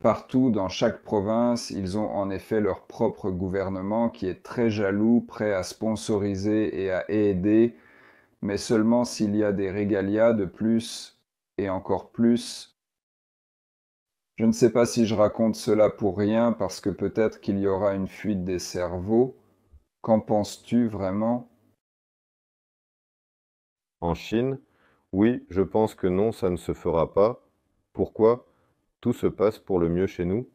Partout dans chaque province, ils ont en effet leur propre gouvernement qui est très jaloux, prêt à sponsoriser et à aider, mais seulement s'il y a des régalias de plus et encore plus je ne sais pas si je raconte cela pour rien parce que peut-être qu'il y aura une fuite des cerveaux. Qu'en penses-tu vraiment En Chine Oui, je pense que non, ça ne se fera pas. Pourquoi Tout se passe pour le mieux chez nous.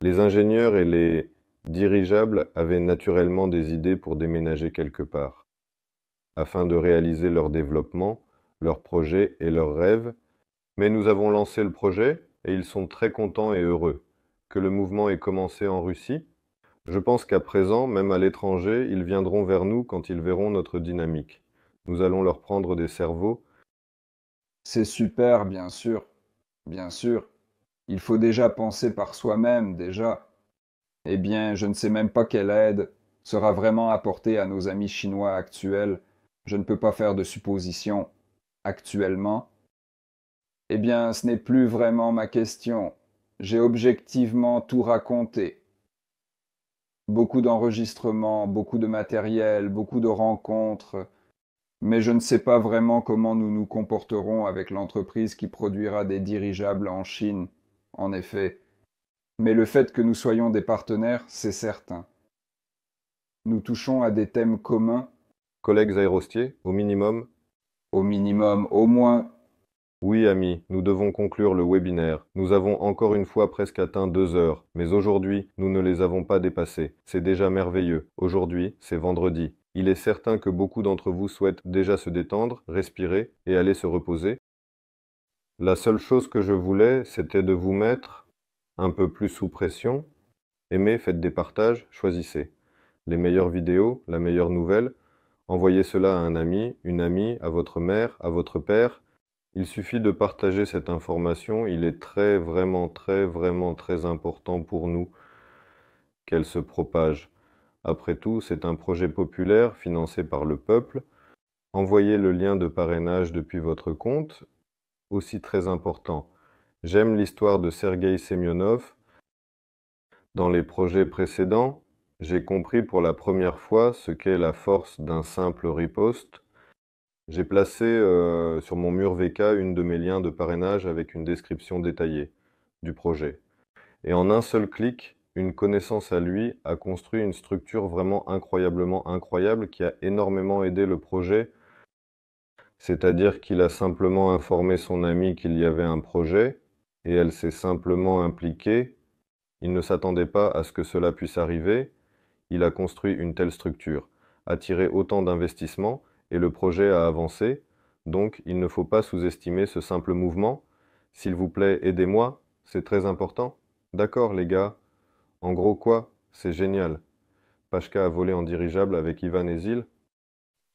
Les ingénieurs et les dirigeables avaient naturellement des idées pour déménager quelque part. Afin de réaliser leur développement, leurs projets et leurs rêves, mais nous avons lancé le projet, et ils sont très contents et heureux. Que le mouvement ait commencé en Russie, je pense qu'à présent, même à l'étranger, ils viendront vers nous quand ils verront notre dynamique. Nous allons leur prendre des cerveaux. C'est super, bien sûr. Bien sûr. Il faut déjà penser par soi-même, déjà. Eh bien, je ne sais même pas quelle aide sera vraiment apportée à nos amis chinois actuels. Je ne peux pas faire de suppositions actuellement, eh bien, ce n'est plus vraiment ma question. J'ai objectivement tout raconté. Beaucoup d'enregistrements, beaucoup de matériel, beaucoup de rencontres, mais je ne sais pas vraiment comment nous nous comporterons avec l'entreprise qui produira des dirigeables en Chine, en effet. Mais le fait que nous soyons des partenaires, c'est certain. Nous touchons à des thèmes communs. Collègues aérostiers, au minimum Au minimum, au moins oui, amis, nous devons conclure le webinaire. Nous avons encore une fois presque atteint deux heures, mais aujourd'hui, nous ne les avons pas dépassées. C'est déjà merveilleux. Aujourd'hui, c'est vendredi. Il est certain que beaucoup d'entre vous souhaitent déjà se détendre, respirer et aller se reposer. La seule chose que je voulais, c'était de vous mettre un peu plus sous pression. Aimez, faites des partages, choisissez. Les meilleures vidéos, la meilleure nouvelle, envoyez cela à un ami, une amie, à votre mère, à votre père, il suffit de partager cette information, il est très, vraiment, très, vraiment, très important pour nous qu'elle se propage. Après tout, c'est un projet populaire financé par le peuple. Envoyez le lien de parrainage depuis votre compte, aussi très important. J'aime l'histoire de Sergueï Semyonov. Dans les projets précédents, j'ai compris pour la première fois ce qu'est la force d'un simple riposte j'ai placé euh, sur mon mur VK une de mes liens de parrainage avec une description détaillée du projet. Et en un seul clic, une connaissance à lui a construit une structure vraiment incroyablement incroyable qui a énormément aidé le projet. C'est-à-dire qu'il a simplement informé son ami qu'il y avait un projet et elle s'est simplement impliquée. Il ne s'attendait pas à ce que cela puisse arriver. Il a construit une telle structure, attiré autant d'investissements et le projet a avancé, donc il ne faut pas sous-estimer ce simple mouvement. S'il vous plaît, aidez-moi, c'est très important. D'accord les gars. En gros quoi C'est génial. Pashka a volé en dirigeable avec Ivan et Zil.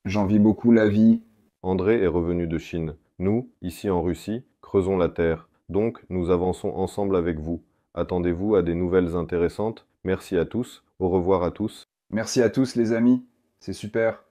vis beaucoup la vie. André est revenu de Chine. Nous, ici en Russie, creusons la terre. Donc, nous avançons ensemble avec vous. Attendez-vous à des nouvelles intéressantes. Merci à tous. Au revoir à tous. Merci à tous les amis. C'est super.